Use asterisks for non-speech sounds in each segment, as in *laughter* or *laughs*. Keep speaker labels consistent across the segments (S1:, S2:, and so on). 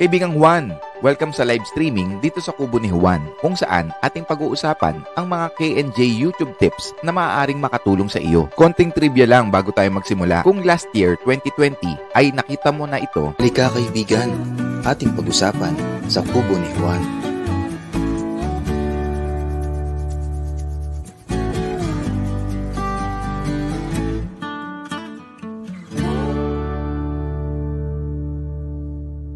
S1: Kaibigang Juan, welcome sa live streaming dito sa Kubo ni Juan kung saan ating pag-uusapan ang mga KNJ YouTube tips na maaaring makatulong sa iyo. Konting trivia lang bago tayo magsimula. Kung last year, 2020, ay nakita mo na ito. Halika kaibigan, ating pag-usapan sa Kubo ni Juan.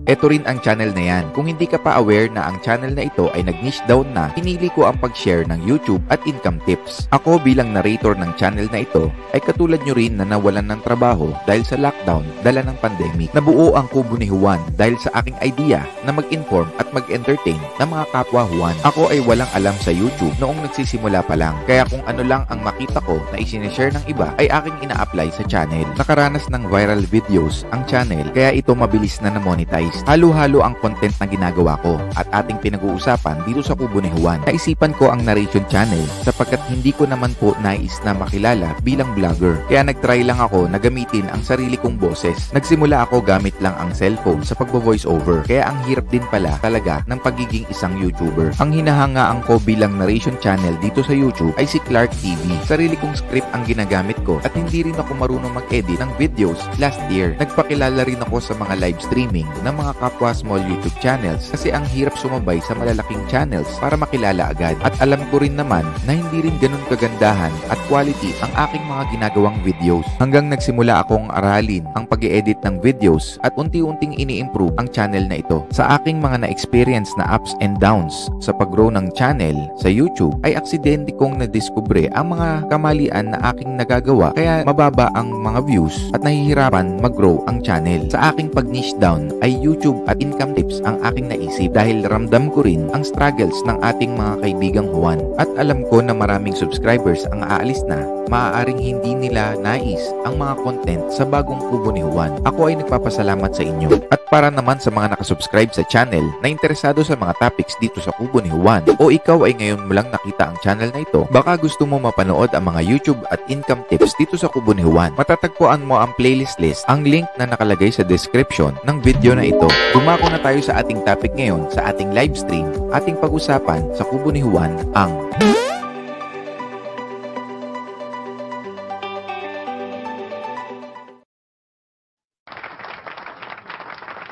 S1: Ito rin ang channel na yan. Kung hindi ka pa aware na ang channel na ito ay nag-niche down na, pinili ko ang pag-share ng YouTube at income tips. Ako bilang narrator ng channel na ito, ay katulad nyo rin na nawalan ng trabaho dahil sa lockdown, dala ng pandemic. Nabuo ang kubo ni Juan dahil sa aking idea na mag-inform at mag-entertain ng mga kapwa Juan. Ako ay walang alam sa YouTube noong nagsisimula pa lang. Kaya kung ano lang ang makita ko na isineshare ng iba ay aking ina-apply sa channel. Nakaranas ng viral videos ang channel kaya ito mabilis na na-monetize artist. Halo-halo ang content na ginagawa ko at ating pinag-uusapan dito sa Kubo ni Juan. Naisipan ko ang narration channel sapagkat hindi ko naman po nais na makilala bilang vlogger. Kaya nagtry lang ako na gamitin ang sarili kong boses. Nagsimula ako gamit lang ang cellphone sa pagbo-voice over. Kaya ang hirap din pala talaga ng pagiging isang YouTuber. Ang hinahangaan ko bilang narration channel dito sa YouTube ay si Clark TV. Sarili kong script ang ginagamit ko at hindi rin ako marunong mag-edit ng videos last year. Nagpakilala rin ako sa mga live streaming ng mga mga kapwa small YouTube channels kasi ang hirap sumabay sa malalaking channels para makilala agad. At alam ko rin naman na hindi rin ganun kagandahan at quality ang aking mga ginagawang videos. Hanggang nagsimula akong aralin ang pag edit ng videos at unti-unting ini-improve ang channel na ito. Sa aking mga na-experience na ups and downs sa pag-grow ng channel sa YouTube ay aksidente kong nadiskubre ang mga kamalian na aking nagagawa kaya mababa ang mga views at nahihirapan mag-grow ang channel. Sa aking pag-niche down ay YouTube YouTube at income tips ang aking naisip dahil ramdam ko rin ang struggles ng ating mga kaibigang Juan at alam ko na maraming subscribers ang aalis na maaaring hindi nila nais ang mga content sa bagong kubo ni Juan. Ako ay nagpapasalamat sa inyo at para naman sa mga nakasubscribe sa channel na interesado sa mga topics dito sa Kubo ni Juan o ikaw ay ngayon mo lang nakita ang channel na ito, baka gusto mo mapanood ang mga YouTube at income tips dito sa Kubo ni Juan. Matatagpuan mo ang playlist list, ang link na nakalagay sa description ng video na ito. Gumako na tayo sa ating topic ngayon sa ating live stream, ating pag-usapan sa Kubo ni Juan ang...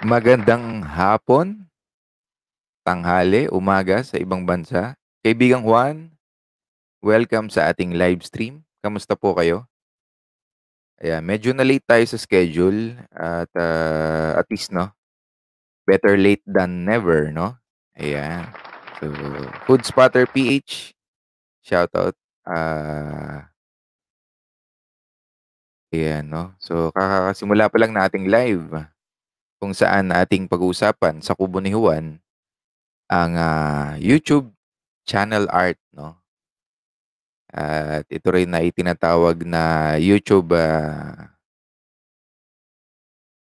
S1: Magandang hapon, tanghali, umaga sa ibang bansa. Kaibigang Juan, welcome sa ating live stream. Kamusta po kayo? Ayan, medyo na late tayo sa schedule at uh, at least no. Better late than never, no? Ayan. So, Food Spotter PH, shout out. Uh, ah. ayan, no? So, kakakasimula pa lang nating live kung saan ating pag-uusapan sa kubo ni Juan ang uh, YouTube channel art no at ito rin na itinatawag na YouTube uh,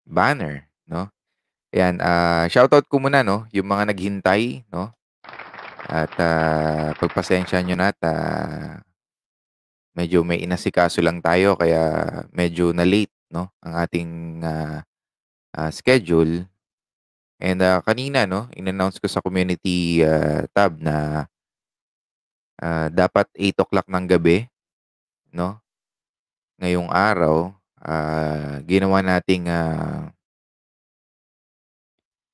S1: banner no Ayan, uh, ah, out ko muna no yung mga naghintay no at uh, pagpasensya nyo na at medyo may inasikaso lang tayo kaya medyo na late no ang ating uh, uh, schedule. And ah, kanina, no, in-announce ko sa community ah, tab na uh, dapat 8 o'clock ng gabi, no? Ngayong araw, uh, ginawa nating uh,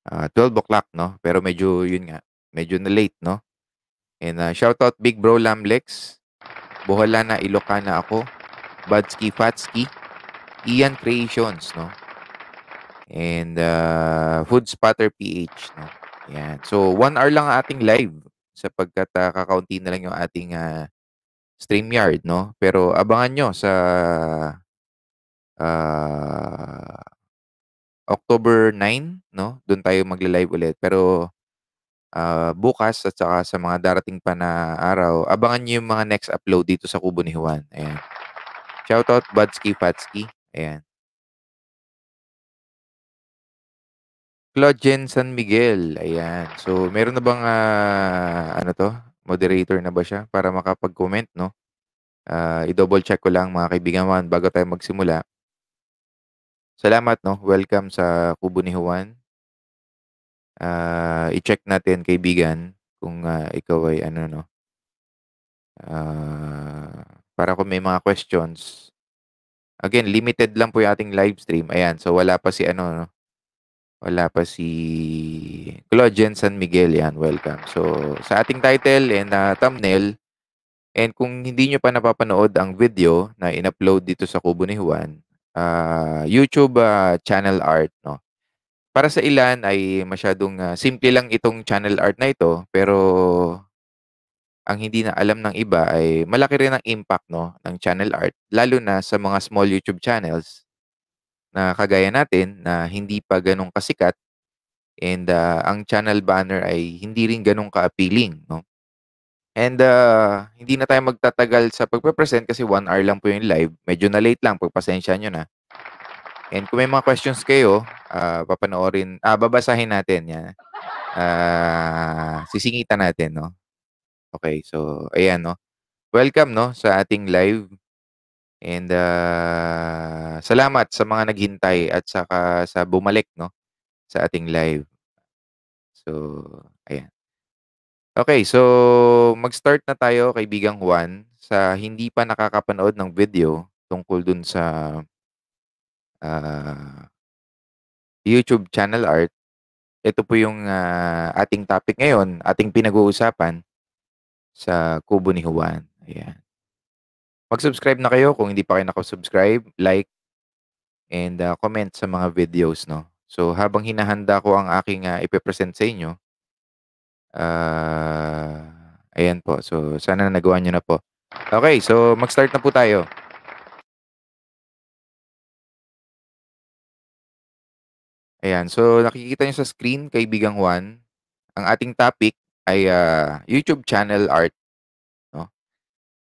S1: ah, 12 o'clock, no? Pero medyo, yun nga, medyo na late, no? And ah, shout out Big Bro Lamlex, Boholana, Ilocana ako, Badski Fatski, Ian Creations, no? and uh, ah, food spatter pH. No? Yan. So, one hour lang ang ating live sapagkat uh, kakaunti na lang yung ating uh, StreamYard, no? Pero abangan nyo sa uh, October 9, no? Doon tayo magla-live ulit. Pero uh, bukas at saka sa mga darating pa na araw, abangan nyo yung mga next upload dito sa Kubo ni Juan. Ayan. Shoutout Budski Fatski. Ayan. Claudian San Miguel. Ayan. So, meron na bang ah, ano to? Moderator na ba siya para makapag-comment, no? Ah, i-double check ko lang mga kaibigan Juan bago tayo magsimula. Salamat, no? Welcome sa Kubo ni Juan. Ah, i-check natin kaibigan kung ah, ikaw ay ano no. Ah, para kung may mga questions. Again, limited lang po yung ating live stream. Ayan, so wala pa si ano no. Wala pa si Claudian San Miguel. Yan, welcome. So, sa ating title and uh, thumbnail, and kung hindi nyo pa napapanood ang video na in-upload dito sa Kubo ni Juan, uh, YouTube uh, channel art, no? Para sa ilan ay masyadong uh, simple lang itong channel art na ito, pero ang hindi na alam ng iba ay malaki rin ang impact no ng channel art lalo na sa mga small YouTube channels na kagaya natin na hindi pa ganun kasikat and uh, ang channel banner ay hindi rin ganun ka-appealing, no? And uh, hindi na tayo magtatagal sa pagpe kasi one hour lang po yung live. Medyo na late lang, pagpasensya nyo na. And kung may mga questions kayo, uh, papanoorin, ah, babasahin natin yan. Uh, sisingitan natin, no? Okay, so, ayan, no? Welcome, no, sa ating live. And uh, salamat sa mga naghintay at saka sa bumalik 'no, sa ating live. So, ayan. Okay, so mag-start na tayo kaibigang Juan sa hindi pa nakakapanood ng video tungkol dun sa, uh, YouTube channel art. Ito po yung, ah, ating topic ngayon, ating pinag-uusapan sa kubo ni Juan, ayan. Mag-subscribe na kayo kung hindi pa kayo naka-subscribe, like, and uh, comment sa mga videos, no? So, habang hinahanda ko ang aking uh, ipipresent sa inyo, uh, ayan po. So, sana nagawa nyo na po. Okay, so mag-start na po tayo. Ayan, so nakikita nyo sa screen, kaibigang Juan, ang ating topic ay uh, YouTube channel art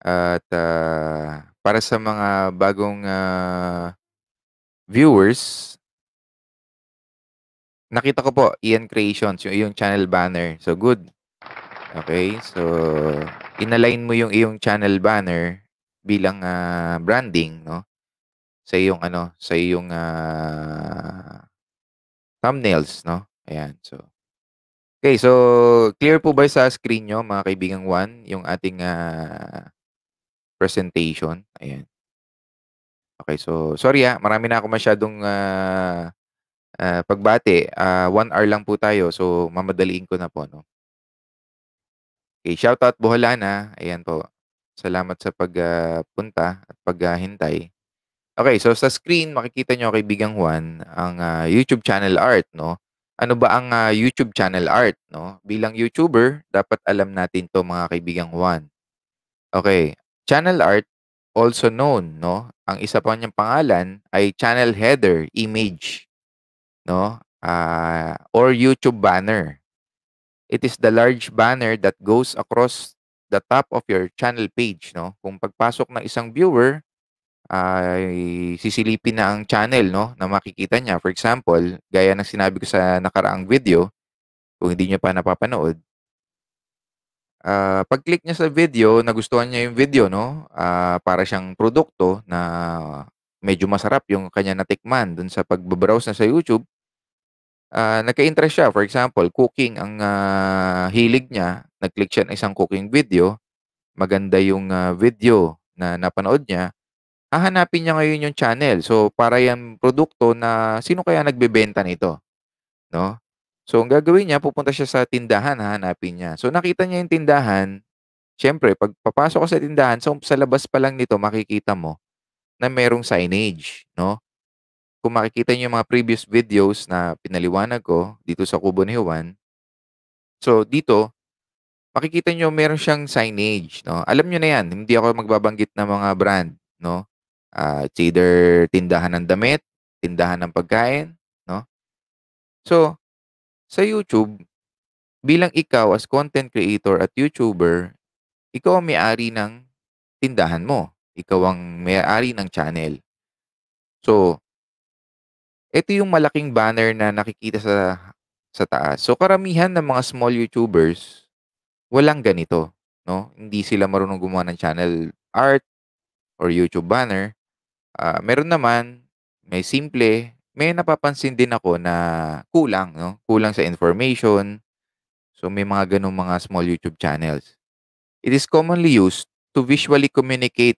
S1: at, ah, para sa mga bagong, ah, viewers nakita ko po, Ian Creations, yung iyong channel banner. So, good. Okay? So, inalign mo yung iyong channel banner bilang ah, branding, no? Sa iyong, ano, sa iyong ah, thumbnails, no? Ayan, so. Okay, so, clear po ba sa screen nyo, mga kaibigang Juan, yung ating ah, presentation. Ayan. Okay, so sorry ha. Ah, marami na ako masyadong uh, ah, uh, ah, pagbate. Uh, one hour lang po tayo, so mamadaliin ko na po. No? Okay, shout out Boholana. Ayan po. Salamat sa pagpunta uh, at paghintay. Uh, okay, so sa screen makikita nyo kay Bigang Juan ang uh, YouTube channel art, no? Ano ba ang uh, YouTube channel art, no? Bilang YouTuber, dapat alam natin 'to mga kaibigang Juan. Okay, Channel art, also known, no? Ang isa pa niyang pangalan ay channel header image, no? Uh, or YouTube banner. It is the large banner that goes across the top of your channel page, no? Kung pagpasok ng isang viewer, ay uh, sisilipin na ang channel no na makikita niya for example gaya ng sinabi ko sa nakaraang video kung hindi niyo pa napapanood Uh, pag-click niya sa video, nagustuhan niya yung video, no? Uh, para siyang produkto na medyo masarap yung kanya natikman dun sa pag-browse na sa YouTube. Uh, nagka-interest siya. For example, cooking ang uh, hilig niya. Nag-click siya ng isang cooking video. Maganda yung uh, video na napanood niya. Hahanapin niya ngayon yung channel. So, para yan produkto na sino kaya nagbebenta nito? No? So, ang gagawin niya, pupunta siya sa tindahan, hahanapin niya. So, nakita niya yung tindahan. Siyempre, pag papasok ko sa tindahan, so, sa labas pa lang nito, makikita mo na merong signage, no? Kung makikita niyo yung mga previous videos na pinaliwanag ko dito sa Kubo ni Juan, so, dito, makikita niyo meron siyang signage, no? Alam niyo na yan, hindi ako magbabanggit ng mga brand, no? Uh, ah, it's either tindahan ng damit, tindahan ng pagkain, no? So, sa YouTube, bilang ikaw as content creator at YouTuber, ikaw ang may-ari ng tindahan mo. Ikaw ang may-ari ng channel. So, ito yung malaking banner na nakikita sa sa taas. So karamihan ng mga small YouTubers walang ganito, no? Hindi sila marunong gumawa ng channel art or YouTube banner. Uh, meron naman may simple may napapansin din ako na kulang, no? Kulang sa information. So may mga ganung mga small YouTube channels. It is commonly used to visually communicate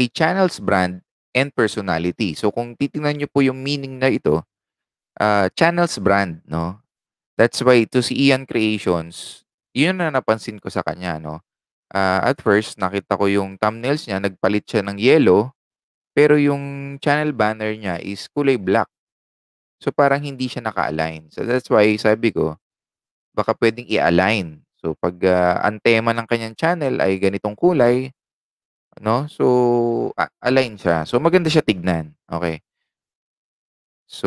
S1: a channel's brand and personality. So kung titingnan niyo po yung meaning na ito, uh, channel's brand, no? That's why to si Ian Creations, yun na napansin ko sa kanya, no? Uh, at first, nakita ko yung thumbnails niya, nagpalit siya ng yellow, pero yung channel banner niya is kulay black. So parang hindi siya naka-align. So that's why sabi ko, baka pwedeng i-align. So pag uh, ang tema ng kanyang channel ay ganitong kulay, no? So align siya. So maganda siya tignan. Okay. So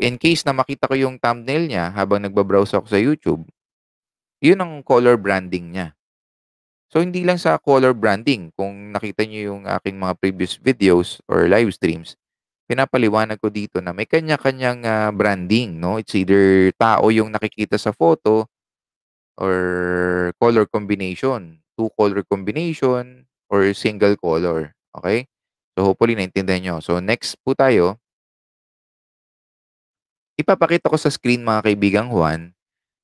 S1: in case na makita ko yung thumbnail niya habang nagba-browse ako sa YouTube, yun ang color branding niya. So hindi lang sa color branding, kung nakita niyo yung aking mga previous videos or live streams, pinapaliwanag ko dito na may kanya-kanyang uh, branding, no? It's either tao yung nakikita sa photo or color combination, two color combination or single color, okay? So hopefully naintindihan nyo. So next po tayo. Ipapakita ko sa screen mga kaibigang Juan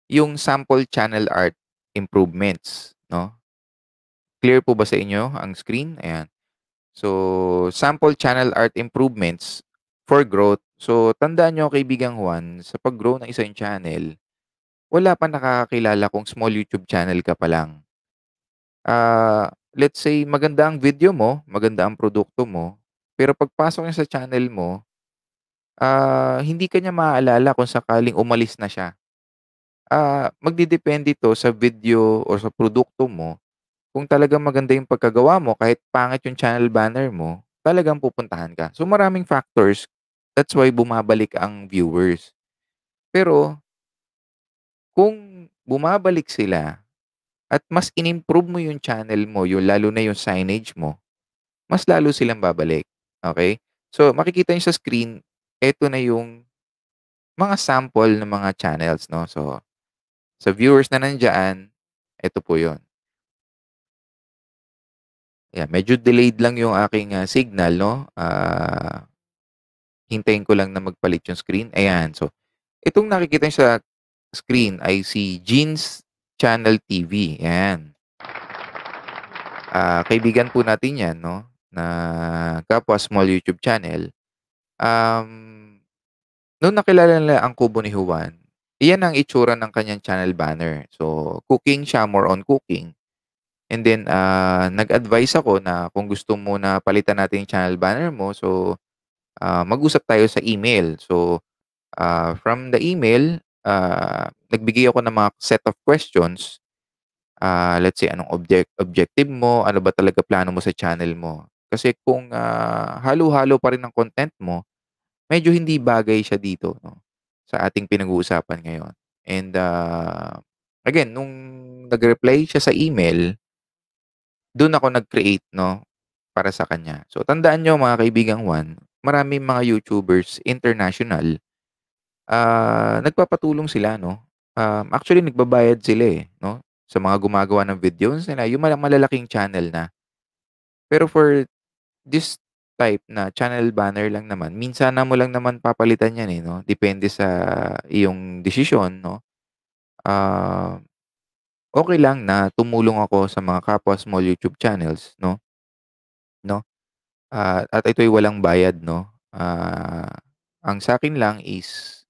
S1: yung sample channel art improvements, no? Clear po ba sa inyo ang screen? Ayan. So, sample channel art improvements for growth. So, tandaan nyo, kaibigang Juan, sa pag-grow ng isang channel, wala pa nakakakilala kung small YouTube channel ka pa lang. Uh, let's say, maganda ang video mo, maganda ang produkto mo, pero pagpasok niya sa channel mo, uh, hindi kanya maaalala kung sakaling umalis na siya. Uh, magdidepende ito sa video o sa produkto mo kung talagang maganda yung pagkagawa mo, kahit pangit yung channel banner mo, talagang pupuntahan ka. So maraming factors, that's why bumabalik ang viewers. Pero kung bumabalik sila at mas in-improve mo yung channel mo, yung lalo na yung signage mo, mas lalo silang babalik. Okay? So makikita niyo sa screen, eto na yung mga sample ng mga channels, no? So sa viewers na nandiyan, eto po 'yon. Yeah, medyo delayed lang yung aking uh, signal, no? Uh, hintayin ko lang na magpalit yung screen. Ayan, so itong nakikita nyo sa screen ay si Jeans Channel TV. Ayan. Uh, kaibigan po natin yan, no? Na kapwa small YouTube channel. Um, noong nakilala nila ang kubo ni Juan, iyan ang itsura ng kanyang channel banner. So, cooking siya, more on cooking. And then, uh, nag-advise ako na kung gusto mo na palitan natin yung channel banner mo, so, uh, mag-usap tayo sa email. So, uh, from the email, uh, nagbigay ako ng mga set of questions. Uh, let's say, anong object, objective mo, ano ba talaga plano mo sa channel mo. Kasi kung uh, halo-halo pa rin ang content mo, medyo hindi bagay siya dito no, sa ating pinag-uusapan ngayon. And uh, again, nung nag-reply siya sa email, doon ako nag-create, no? Para sa kanya. So, tandaan nyo mga kaibigang Juan, maraming mga YouTubers international, uh, nagpapatulong sila, no? Um, actually, nagbabayad sila eh, no? Sa mga gumagawa ng videos nila, yung malalaking channel na. Pero for this type na channel banner lang naman, minsan na mo lang naman papalitan yan eh, no? Depende sa iyong decision, no? Uh, okay lang na tumulong ako sa mga kapwa small YouTube channels, no? No? Uh, at ito ay walang bayad, no? Uh, ang sa akin lang is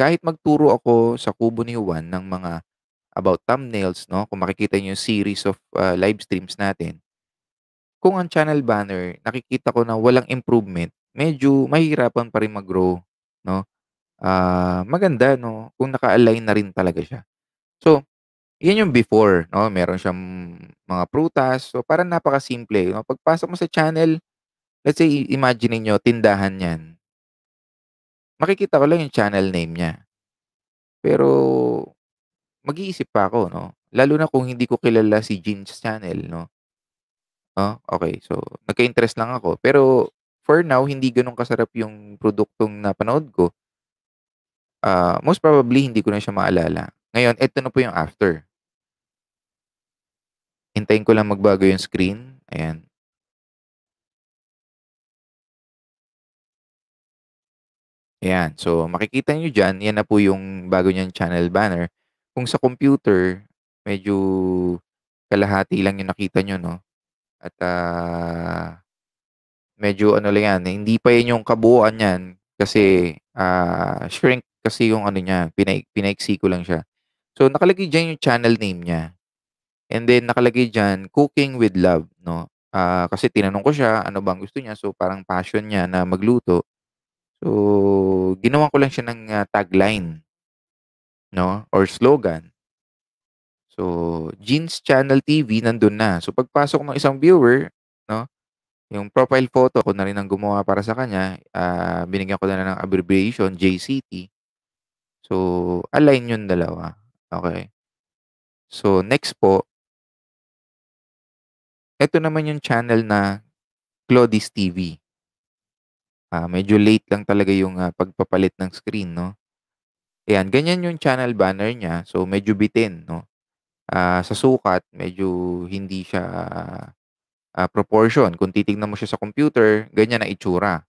S1: kahit magturo ako sa kubo ni Juan ng mga about thumbnails, no? Kung makikita niyo yung series of uh, live streams natin, kung ang channel banner, nakikita ko na walang improvement, medyo mahirapan pa rin mag-grow, no? Uh, maganda, no? Kung naka-align na rin talaga siya. So, yan yung before 'no, meron siyang mga prutas, so parang napakasimple 'no. Pagpasok mo sa channel, let's say imagine niyo tindahan niyan. Makikita ko lang yung channel name niya. Pero mag-iisip pa ako 'no, lalo na kung hindi ko kilala si Jin's channel 'no. Oh, okay, so nagka-interest lang ako, pero for now hindi gano'n kasarap yung produktong napanood ko. Ah, most probably hindi ko na siya maalala. Ngayon, eto na po yung after. Hintayin ko lang magbago yung screen. Ayan. Ayan. So, makikita nyo dyan, yan na po yung bago niyang channel banner. Kung sa computer, medyo kalahati lang yung nakita nyo, no? At uh, medyo ano lang yan, hindi pa yan yung kabuuan niyan kasi uh, shrink kasi yung ano niya, pinaik pinaiksi ko lang siya. So, nakalagay dyan yung channel name niya. And then nakalagay diyan, cooking with love, no? Ah, kasi tinanong ko siya, ano bang gusto niya? So parang passion niya na magluto. So ginawan ko lang siya ng ah, tagline, no? Or slogan. So Jeans Channel TV nandun na. So pagpasok ng isang viewer, no? Yung profile photo ko na rin ang gumawa para sa kanya, ah, binigyan ko na lang ng abbreviation JCT. So align yung dalawa. Okay. So next po, ito naman yung channel na Claudis TV. Ah, medyo late lang talaga yung uh, pagpapalit ng screen, no? Ayan, ganyan yung channel banner niya. So, medyo bitin, no? Uh, sa sukat, medyo hindi siya uh, proportion. Kung titignan mo siya sa computer, ganyan ang itsura.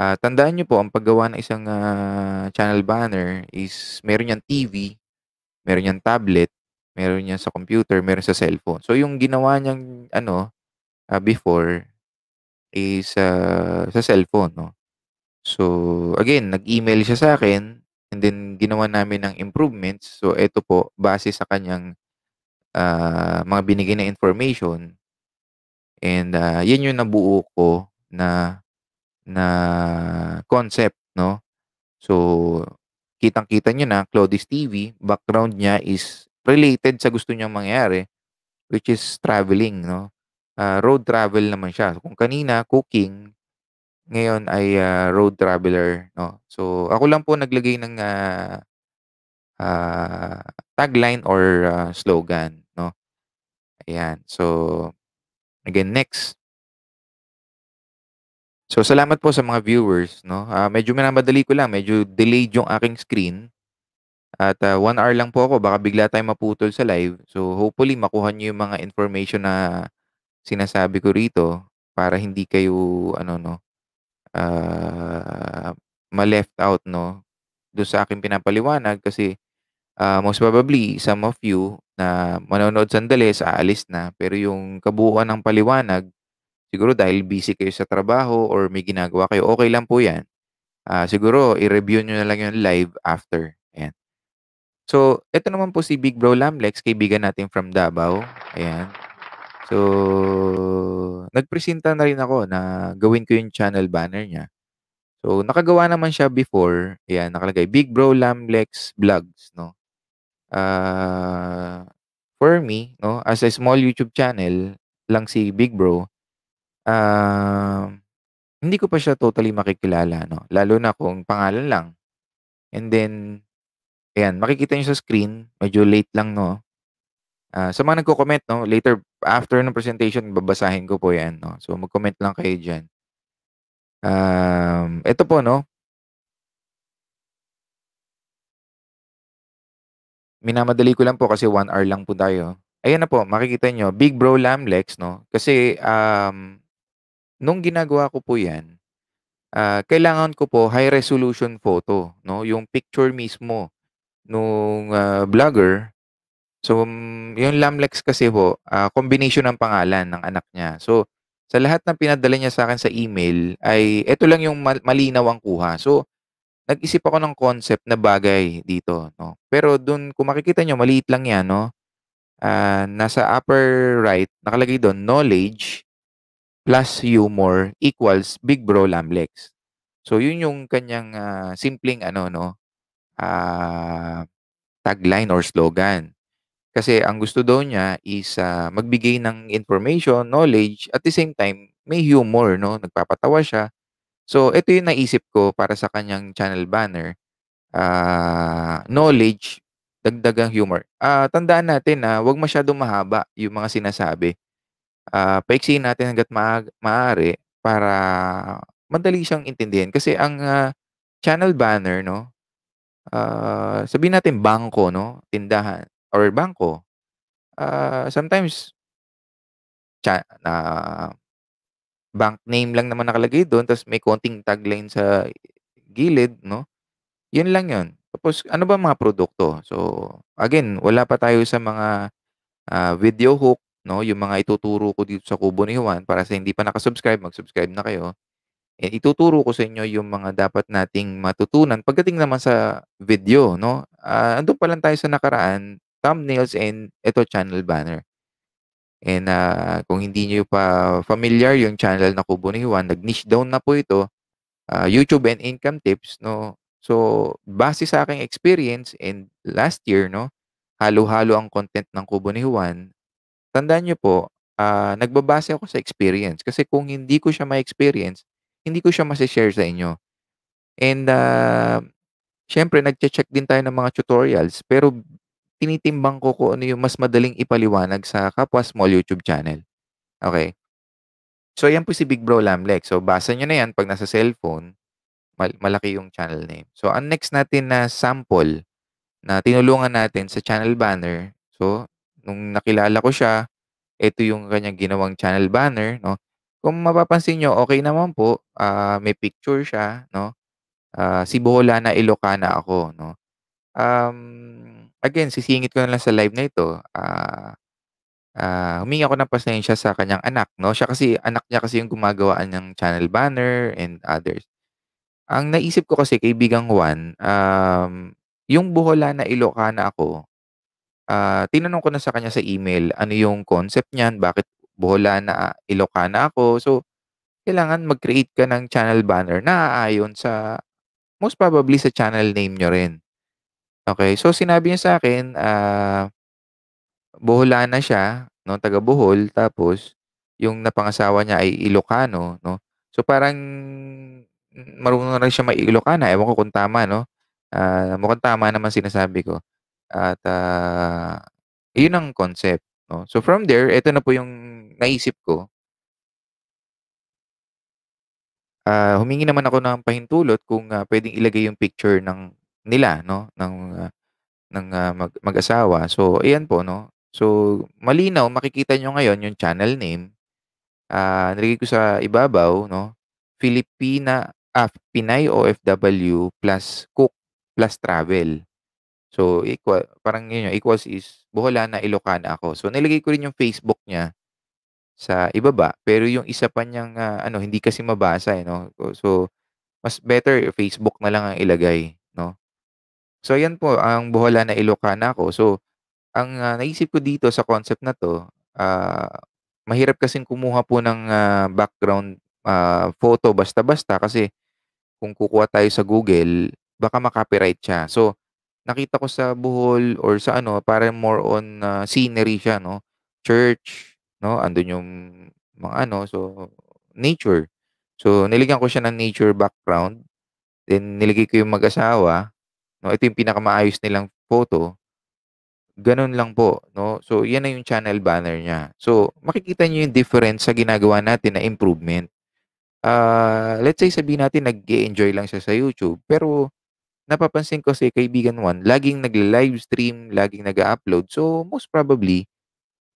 S1: Uh, tandaan nyo po, ang paggawa ng isang uh, channel banner is meron niyang TV, meron niyang tablet, meron yan sa computer, meron sa cellphone. So yung ginawa niyang ano uh, before is uh, sa cellphone, no. So again, nag-email siya sa akin and then ginawa namin ng improvements. So ito po base sa kanyang uh, mga binigay na information and uh, yan yung nabuo ko na na concept, no? So, kitang-kita niyo na Claudius TV, background niya is related sa gusto niyang mangyari, which is traveling, no? Uh, road travel naman siya. Kung kanina, cooking, ngayon ay uh, road traveler, no? So, ako lang po naglagay ng uh, uh, tagline or uh, slogan, no? Ayan. So, again, next. So, salamat po sa mga viewers, no? Uh, medyo minamadali ko lang. Medyo delayed yung aking screen. At ah, one hour lang po ako baka bigla tayong maputol sa live. So hopefully makuha niyo yung mga information na sinasabi ko rito para hindi kayo ano 'no, ah, ma-left out 'no do sa akin pinapaliwanag kasi, ah, most probably some of you na manonood sandali sa aalis na. Pero yung kabuuan ng paliwanag, siguro dahil busy kayo sa trabaho or may ginagawa kayo, okay lang po 'yan. Ah, siguro i-review niyo na lang yung live after. So, ito naman po si Big Bro Lamlex, kaibigan natin from Davao. Ayan. So, nagpresenta na rin ako na gawin ko yung channel banner niya. So, nakagawa naman siya before. Ayan, nakalagay. Big Bro Lamlex Vlogs, no? Uh, for me, no, as a small YouTube channel lang si Big Bro, uh, hindi ko pa siya totally makikilala, no? Lalo na kung pangalan lang. And then, Ayan, makikita nyo sa screen, medyo late lang, no? Uh, sa mga nagko-comment, no, later, after ng presentation, babasahin ko po yan, no? So, mag-comment lang kayo dyan. Um, ito po, no? Minamadali ko lang po kasi one hour lang po tayo. Ayan na po, makikita nyo, Big Bro Lamlex, no? Kasi, um, nung ginagawa ko po yan, uh, kailangan ko po high resolution photo, no? Yung picture mismo nung uh, vlogger. So, um, yung Lamlex kasi po, uh, ah, combination ng pangalan ng anak niya. So, sa lahat ng pinadala niya sa akin sa email, ay ito lang yung malinaw ang kuha. So, nag-isip ako ng concept na bagay dito. No? Pero dun, kung makikita nyo, maliit lang yan. No? Uh, nasa upper right, nakalagay doon, knowledge plus humor equals Big Bro Lamlex. So, yun yung kanyang uh, simpleng ano, no? uh, tagline or slogan. Kasi ang gusto daw niya is uh, magbigay ng information, knowledge, at the same time, may humor, no? Nagpapatawa siya. So, ito yung naisip ko para sa kanyang channel banner. Uh, knowledge, dagdagang humor. Uh, tandaan natin na uh, huwag masyadong mahaba yung mga sinasabi. Uh, paiksiin natin hanggat ma- maaari para madali siyang intindihin. Kasi ang uh, channel banner, no, uh, sabihin natin bangko, no? Tindahan or bangko. Uh, sometimes cha, na bank name lang naman nakalagay doon tapos may konting tagline sa gilid, no? Yun lang 'yon. Tapos ano ba mga produkto? So again, wala pa tayo sa mga uh, video hook, no? Yung mga ituturo ko dito sa Kubo ni Juan para sa hindi pa naka-subscribe, mag-subscribe na kayo. Eh, ituturo ko sa inyo yung mga dapat nating matutunan pagdating naman sa video, no? Uh, andun pa lang tayo sa nakaraan, thumbnails and ito channel banner. And uh, kung hindi niyo pa familiar yung channel na Kubo ni Juan, nag-niche down na po ito, uh, YouTube and income tips, no? So, base sa aking experience and last year, no, halo-halo ang content ng Kubo ni Juan, tandaan niyo po, uh, nagbabase ako sa experience. Kasi kung hindi ko siya may experience hindi ko siya mashe-share sa inyo. And uh, ah, syempre nagche-check din tayo ng mga tutorials pero tinitimbang ko kung ano yung mas madaling ipaliwanag sa Kapwa Small YouTube channel. Okay. So yan po si Big Bro Lamlek. So basa nyo na yan pag nasa cellphone, mal- malaki yung channel name. So ang next natin na sample na tinulungan natin sa channel banner. So nung nakilala ko siya, ito yung kanyang ginawang channel banner, no? Kung mapapansin niyo, okay naman po, ah, may picture siya 'no, ah, si Sibola na Ilocana ako 'no. Um, again sisingit ko na lang sa live na ito, ah, ah, humingi ako ng pasensya sa kanyang anak 'no, siya kasi anak niya kasi yung gumagawa ng channel banner and others. Ang naisip ko kasi kay Bigang Juan, um, yung Boholana Ilocana ako, ah, tinanong ko na sa kanya sa email, ano yung concept niyan, bakit Boholana, ah, Ilocana ako. So, kailangan mag-create ka ng channel banner na ayon sa, most probably sa channel name nyo rin. Okay, so sinabi niya sa akin, uh, ah, Boholana siya, no, taga Bohol, tapos yung napangasawa niya ay Ilocano, no. So parang marunong na rin siya mag-Ilocana, ewan ko kung tama, no. Uh, mukhang tama naman sinasabi ko. At uh, yun ang concept. Oh, so from there, eto na po yung naisip ko. Ah, humingi naman ako ng pahintulot kung, ah, puwedeng ilagay yung picture ng nila 'no, ng, ah, ng, ah, mag mag-asawa. So ayan po 'no. So malinaw makikita niyo ngayon yung channel name. Ah, nilagay ko sa ibabaw 'no, Filipina, ah, Pinay OFW plus cook plus travel. So, equal, parang yun yung equals is Boholana, Ilocana ako. So, nilagay ko rin yung Facebook niya sa ibaba. Pero yung isa pa niyang, ah, ano, hindi kasi mabasa, eh, no? So, mas better Facebook na lang ang ilagay, no? So, ayan po, ang Boholana, Ilocana ako. So, ang ah, naisip ko dito sa concept na to, uh, mahirap kasing kumuha po ng ah, background ah, photo basta-basta kasi kung kukuha tayo sa Google, baka makapiright siya. So, Nakita ko sa Bohol or sa ano, parang more on ah, scenery siya, no? Church, no? Andun yung mga ano, so nature. So, niligyan ko siya ng nature background. Then, niligay ko yung mag-asawa. No? Ito yung pinakamaayos nilang photo. Ganun lang po. No? So, yan na yung channel banner niya. So, makikita niyo yung difference sa ginagawa natin na improvement. Ah, let's say sabihin natin nag enjoy lang siya sa YouTube. Pero, napapansin ko si kaibigan Juan, laging nagla-live stream, laging nag-upload. So, most probably,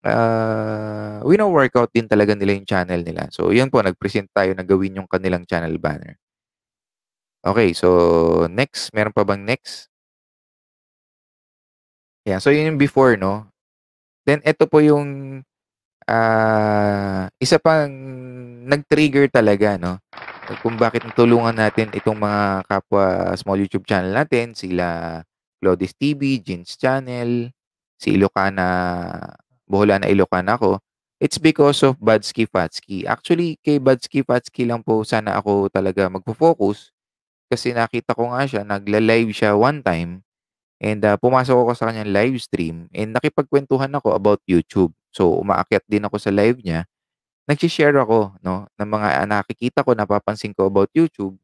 S1: uh, we know workout din talaga nila yung channel nila. So, yun po, nag-present tayo na gawin yung kanilang channel banner. Okay, so next, meron pa bang next? Yeah, so yun yung before, no? Then, ito po yung uh, isa pang nag-trigger talaga, no? kung bakit natulungan natin itong mga kapwa small YouTube channel natin, sila Claudis TV, Jeans Channel, si Ilocana, Boholana Ilocana ako, it's because of Badsky Fatski. Actually, kay Badsky Fatski lang po sana ako talaga magpo-focus kasi nakita ko nga siya, nagla-live siya one time and uh, pumasok ako sa kanyang live stream and nakipagkwentuhan ako about YouTube. So, umaakyat din ako sa live niya nagsi-share ako no ng mga nakikita ko napapansin ko about YouTube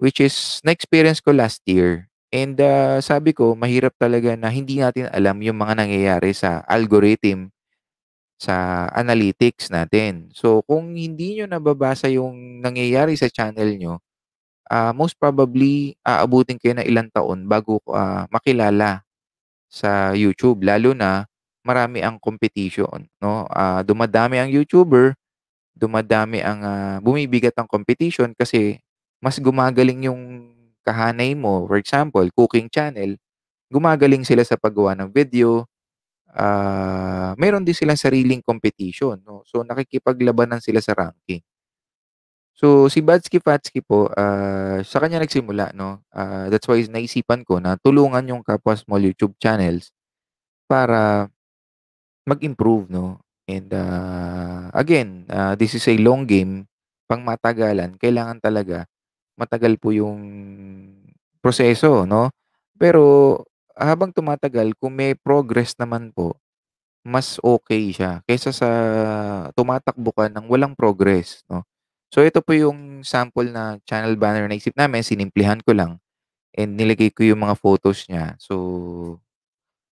S1: which is na-experience ko last year. And uh, sabi ko mahirap talaga na hindi natin alam yung mga nangyayari sa algorithm sa analytics natin. So kung hindi niyo nababasa yung nangyayari sa channel nyo, uh, most probably aabutin uh, kayo na ilang taon bago uh, makilala sa YouTube lalo na marami ang competition no uh, dumadami ang YouTuber dumadami ang uh, bumibigat ang competition kasi mas gumagaling yung kahanay mo, for example, cooking channel, gumagaling sila sa paggawa ng video, uh, meron din silang sariling competition. No? So, nakikipaglabanan sila sa ranking. So, si Badsky Fatsky po, uh, sa kanya nagsimula, no? Uh, that's why naisipan ko na tulungan yung kapwa small YouTube channels para mag-improve, no? And uh, again, uh, this is a long game, pang matagalan, kailangan talaga matagal po yung proseso, no? Pero habang tumatagal, kung may progress naman po, mas okay siya kaysa sa tumatakbo ka ng walang progress, no? So ito po yung sample na channel banner na isip namin, sinimplihan ko lang and nilagay ko yung mga photos niya. So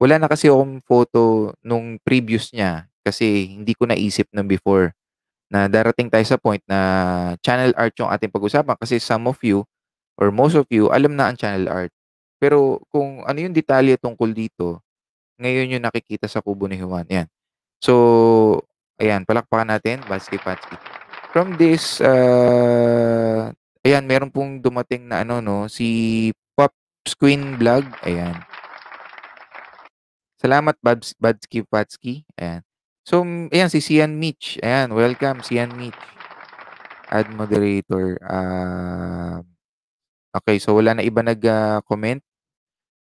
S1: wala na kasi akong photo nung previous niya kasi hindi ko naisip ng before na darating tayo sa point na channel art yung ating pag-usapan kasi some of you or most of you alam na ang channel art. Pero kung ano yung detalye tungkol dito, ngayon yung nakikita sa kubo ni Juan. Yan. So, ayan, palakpakan natin, Batsky Patsky. From this, uh, ayan, meron pong dumating na ano, no, si Pop Queen Vlog. Ayan. Salamat, Badsky Patsky. Ayan. So, ayan, si Sian Mitch. Ayan, welcome, Sian Mitch. Ad moderator. Uh, okay, so wala na iba nag-comment. Uh,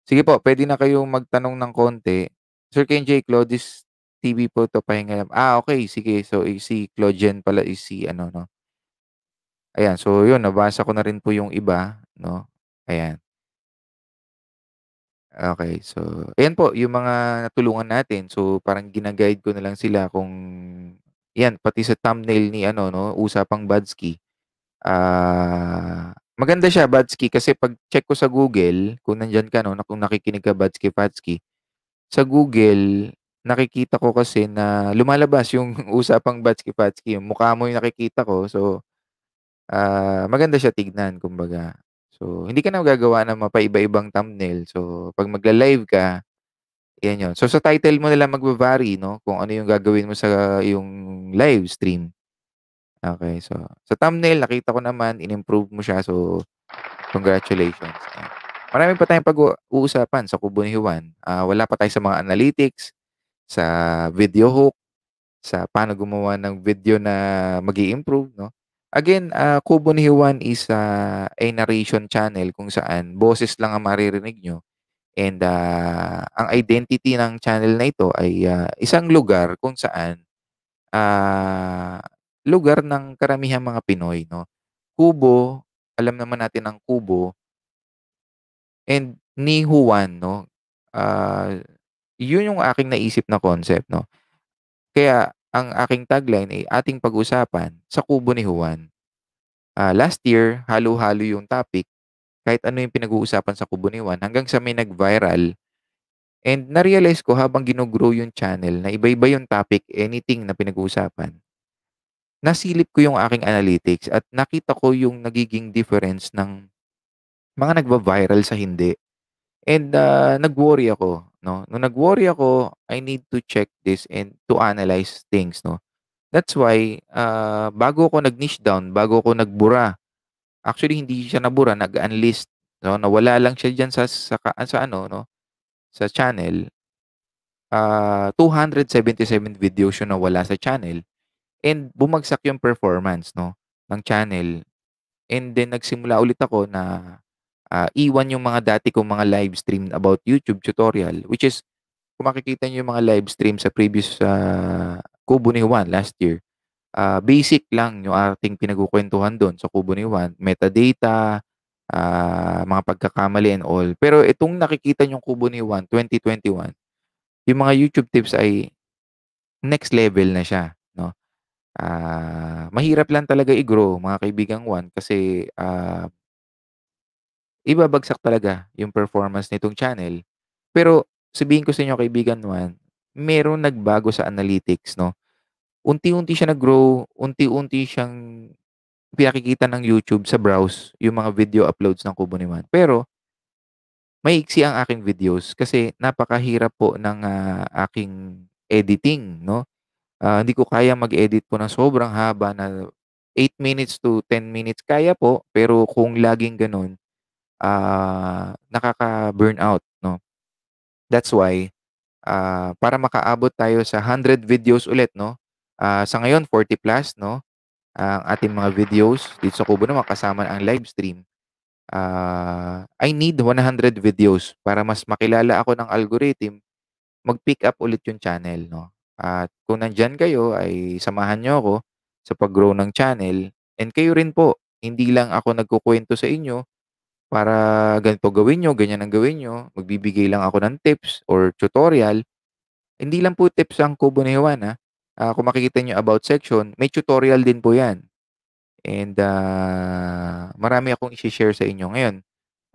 S1: Sige po, pwede na kayong magtanong ng konti. Sir Ken J. Claudis TV po to pahinga. Ah, okay, sige. So, eh, si Claudian pala si ano, no? Ayan, so yun, nabasa ko na rin po yung iba, no? Ayan. Okay. So, ayan po yung mga natulungan natin. So, parang gina-guide ko na lang sila kung yan, pati sa thumbnail ni ano, no, usapang Badski. Ah, maganda siya Badski kasi pag check ko sa Google, kung nandiyan ka no, na kung nakikinig ka Badski Patski, sa Google nakikita ko kasi na lumalabas yung *laughs* usapang Batski Patski. Yung mukha mo yung nakikita ko. So, ah, maganda siya tignan, kumbaga. So, hindi ka na gagawa ng mapaiba-ibang thumbnail. So, pag magla-live ka, yan yun. So, sa title mo na lang magbabary, no? Kung ano yung gagawin mo sa yung live stream. Okay, so, sa thumbnail, nakita ko naman, in-improve mo siya. So, congratulations. Yeah. Marami pa tayong pag-uusapan sa Kubo ni Juan. Uh, wala pa tayo sa mga analytics, sa video hook, sa paano gumawa ng video na mag improve no? Again, uh, Kubo ni Juan is uh, a narration channel kung saan boses lang ang maririnig nyo. And uh, ang identity ng channel na ito ay uh, isang lugar kung saan uh, lugar ng karamihan mga Pinoy. No? Kubo, alam naman natin ang Kubo. And ni Juan, no? Uh, yun yung aking naisip na concept. No? Kaya ang aking tagline ay ating pag-usapan sa kubo ni Juan. Uh, last year, halo-halo yung topic. Kahit ano yung pinag-uusapan sa kubo ni Juan hanggang sa may nag-viral. And na-realize ko habang ginogrow yung channel na iba-iba yung topic, anything na pinag-uusapan. Nasilip ko yung aking analytics at nakita ko yung nagiging difference ng mga nagba-viral sa hindi. And uh, nag-worry ako no? Nung nag-worry ako, I need to check this and to analyze things, no? That's why, uh, bago ko nag-niche down, bago ko nagbura, actually, hindi siya nabura, nag-unlist, no? Nawala lang siya dyan sa, sa, sa ano, no? Sa channel. Uh, ah, 277 videos yung nawala sa channel. And bumagsak yung performance, no? Ng channel. And then, nagsimula ulit ako na uh, iwan yung mga dati kong mga live stream about YouTube tutorial, which is, kung makikita nyo yung mga live stream sa previous uh, Kubo ni Juan last year, uh, basic lang yung ating pinagkukwentuhan doon sa Kubo ni Juan, metadata, uh, mga pagkakamali and all. Pero itong nakikita yung Kubo ni Juan 2021, yung mga YouTube tips ay next level na siya. No? Uh, mahirap lang talaga i-grow, mga kaibigang Juan, kasi uh, ibabagsak talaga yung performance nitong channel. Pero sabihin ko sa inyo kaibigan Juan, meron nagbago sa analytics, no? Unti-unti siya nag-grow, unti-unti siyang pinakikita ng YouTube sa browse yung mga video uploads ng Kubo ni Juan. Pero may iksi ang aking videos kasi napakahirap po ng uh, aking editing, no? Uh, hindi ko kaya mag-edit po ng sobrang haba na 8 minutes to 10 minutes kaya po, pero kung laging ganun, uh, ah, nakaka-burnout, no? That's why, uh, para makaabot tayo sa 100 videos ulit, no? Uh, sa ngayon, 40 plus, no? Ang uh, ating mga videos dito sa Kubo naman kasama ang live stream. Uh, I need 100 videos para mas makilala ako ng algorithm, mag-pick up ulit yung channel, no? At kung nandyan kayo, ay samahan nyo ako sa pag-grow ng channel. And kayo rin po, hindi lang ako nagkukwento sa inyo, para ganito gawin nyo, ganyan ang gawin nyo, magbibigay lang ako ng tips or tutorial. Hindi lang po tips ang kubo ni Juan, ha? Uh, ah, kung makikita nyo about section, may tutorial din po yan. And uh, marami akong isi-share sa inyo ngayon.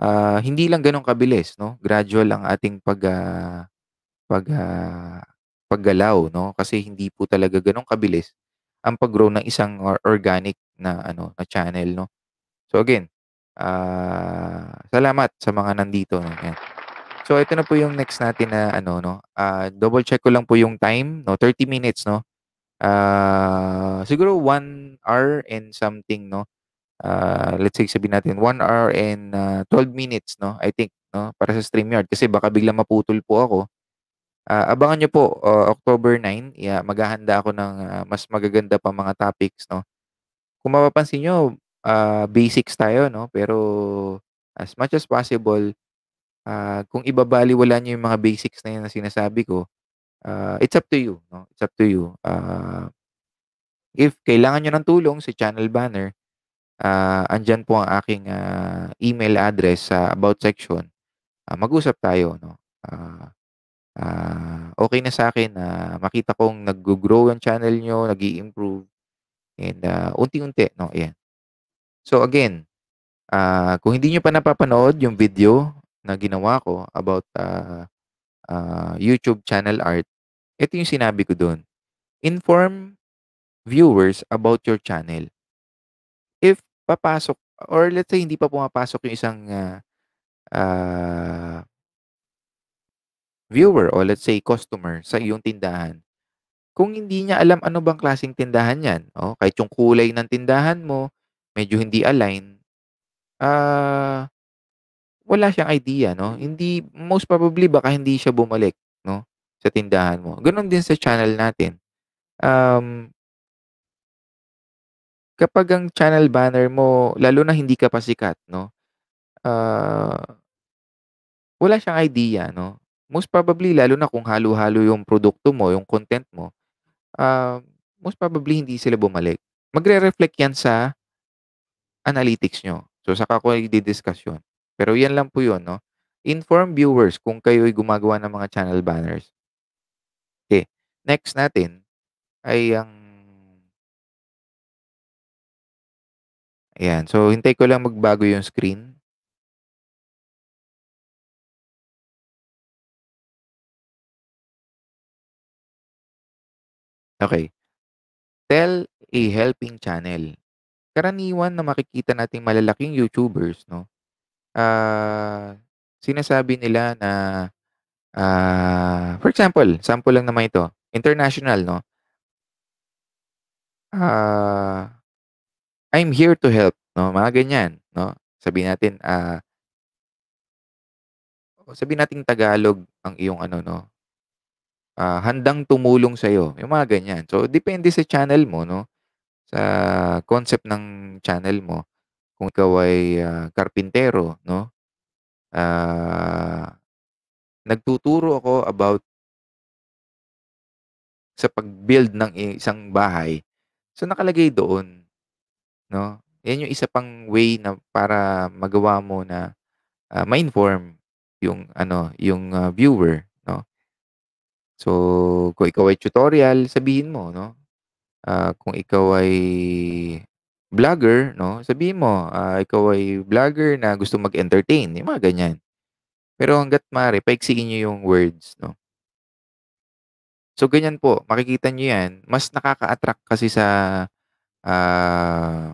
S1: Uh, hindi lang ganun kabilis, no? Gradual ang ating pag uh, pag uh, paggalaw, no? Kasi hindi po talaga ganun kabilis ang pag-grow ng isang organic na ano na channel, no? So again, uh, salamat sa mga nandito. No? Yan. So ito na po yung next natin na ano no. Uh, double check ko lang po yung time no 30 minutes no. Uh, siguro 1 hour and something no. Uh, let's say sabihin natin 1 hour and uh, 12 minutes no. I think no para sa StreamYard kasi baka bigla maputol po ako. Uh, abangan nyo po uh, October 9, yeah, maghahanda ako ng uh, mas magaganda pa mga topics no. Kung mapapansin nyo, uh, basics tayo, no? Pero as much as possible, uh, kung ibabaliwala niyo yung mga basics na yun na sinasabi ko, uh, it's up to you, no? It's up to you. Uh, if kailangan niyo ng tulong sa si channel banner, uh, andyan po ang aking uh, email address sa about section. Uh, mag-usap tayo, no? Uh, uh, okay na sa akin na uh, makita kong nag-grow ang channel nyo, nag improve and uh, unti-unti, no? Ayan. So again, uh, kung hindi nyo pa napapanood yung video na ginawa ko about uh, uh, YouTube channel art, ito yung sinabi ko doon. Inform viewers about your channel. If papasok, or let's say hindi pa pumapasok yung isang uh, uh, viewer o let's say customer sa iyong tindahan, kung hindi niya alam ano bang klaseng tindahan yan, oh, kahit yung kulay ng tindahan mo, medyo hindi align, ah, uh, wala siyang idea, no? Hindi, most probably, baka hindi siya bumalik, no? Sa tindahan mo. Ganon din sa channel natin. Um, kapag ang channel banner mo, lalo na hindi ka pa sikat, no? Uh, wala siyang idea, no? Most probably, lalo na kung halo-halo yung produkto mo, yung content mo, uh, most probably hindi sila bumalik. Magre-reflect yan sa analytics nyo. So, saka ko i-discuss yun. Pero yan lang po yun, no? Inform viewers kung kayo'y gumagawa ng mga channel banners. Okay. Next natin ay ang... Ayan. So, hintay ko lang magbago yung screen. Okay. Tell a helping channel karaniwan na makikita nating malalaking YouTubers 'no, ah, sinasabi nila na, ah, for example, sample lang naman ito, international 'no. Ah, "I'm here to help," 'no, mga ganyan 'no. Sabi natin, ah o sabihin nating Tagalog ang iyong ano 'no, ah, handang tumulong sa iyo. yung mga ganyan. So, depende sa channel mo 'no, sa concept ng channel mo kung ikaw ay uh, karpintero, no? Uh, nagtuturo ako about sa pag-build ng isang bahay. So nakalagay doon, no? Yan yung isa pang way na para magawa mo na uh, ma-inform yung ano, yung uh, viewer, no? So, kung ikaw ay tutorial, sabihin mo, no? ah, kung ikaw ay vlogger 'no, sabihin mo, ah, ikaw ay vlogger na gusto mag-entertain, yung mga ganyan. Pero hangga't maaari paiksiin niyo yung words 'no. So, ganyan po, makikita niyo 'yan, mas nakaka-attract kasi sa, uh,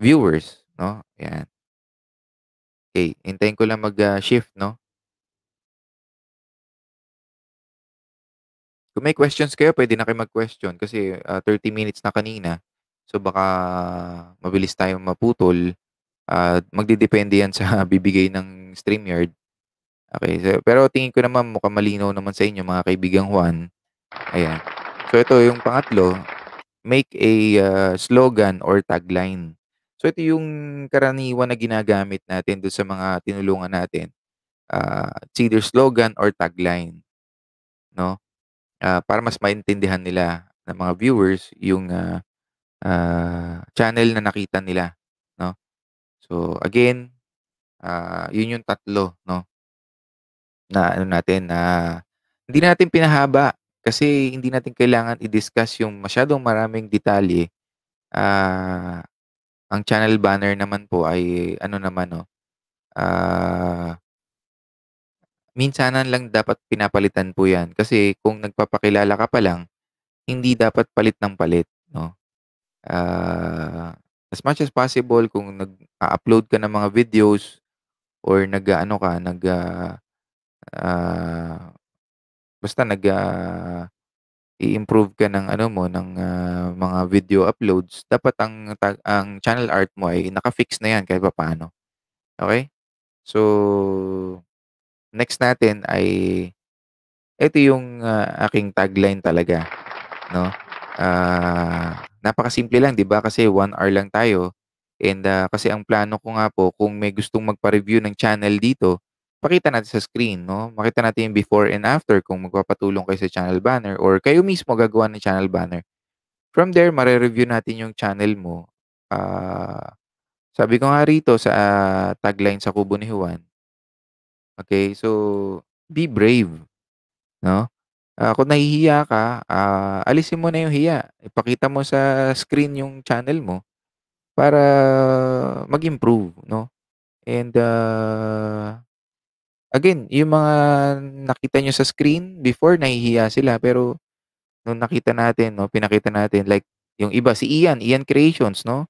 S1: viewers 'no, 'yan. Okay, hintayin ko lang mag, ah, shift 'no. Kung may questions kayo, pwede na kayo mag-question kasi uh, ah, 30 minutes na kanina. So baka mabilis tayong maputol. Uh, magdidepende yan sa *laughs* bibigay ng StreamYard. Okay, so, pero tingin ko naman mukhang malinaw naman sa inyo mga kaibigang Juan. Ayan. So ito yung pangatlo, make a uh, slogan or tagline. So ito yung karaniwan na ginagamit natin doon sa mga tinulungan natin. Uh, it's either slogan or tagline. No? uh, para mas maintindihan nila ng mga viewers yung uh, uh, channel na nakita nila, no? So again, uh, yun yung tatlo, no? Na ano natin na hindi natin pinahaba kasi hindi natin kailangan i-discuss yung masyadong maraming detalye. Uh, ang channel banner naman po ay ano naman no. Uh, minsanan lang dapat pinapalitan po yan. Kasi kung nagpapakilala ka pa lang, hindi dapat palit ng palit. No? Uh, as much as possible, kung nag-upload ka ng mga videos or nag-ano ka, nag... Uh, uh, basta nag... Uh, i-improve ka ng ano mo ng uh, mga video uploads dapat ang tag, ang channel art mo ay naka-fix na yan kahit pa paano okay so next natin ay ito yung uh, aking tagline talaga, no? Uh, napakasimple lang, 'di ba? Kasi one hour lang tayo. And uh, kasi ang plano ko nga po, kung may gustong magpa-review ng channel dito, pakita natin sa screen, no? Makita natin yung before and after kung magpapatulong kayo sa channel banner or kayo mismo gagawa ng channel banner. From there, mare-review natin yung channel mo. Uh, sabi ko nga rito sa uh, tagline sa Kubo ni Juan, Okay, so be brave, 'no? Ah, kung nahihiya ka, ah, alisin mo na yung hiya. Ipakita mo sa screen yung channel mo para mag-improve, 'no? And, uh, again, yung mga nakita niyo sa screen before nahihiya sila pero nung nakita natin, 'no, pinakita natin like yung iba si Ian, Ian Creations, 'no?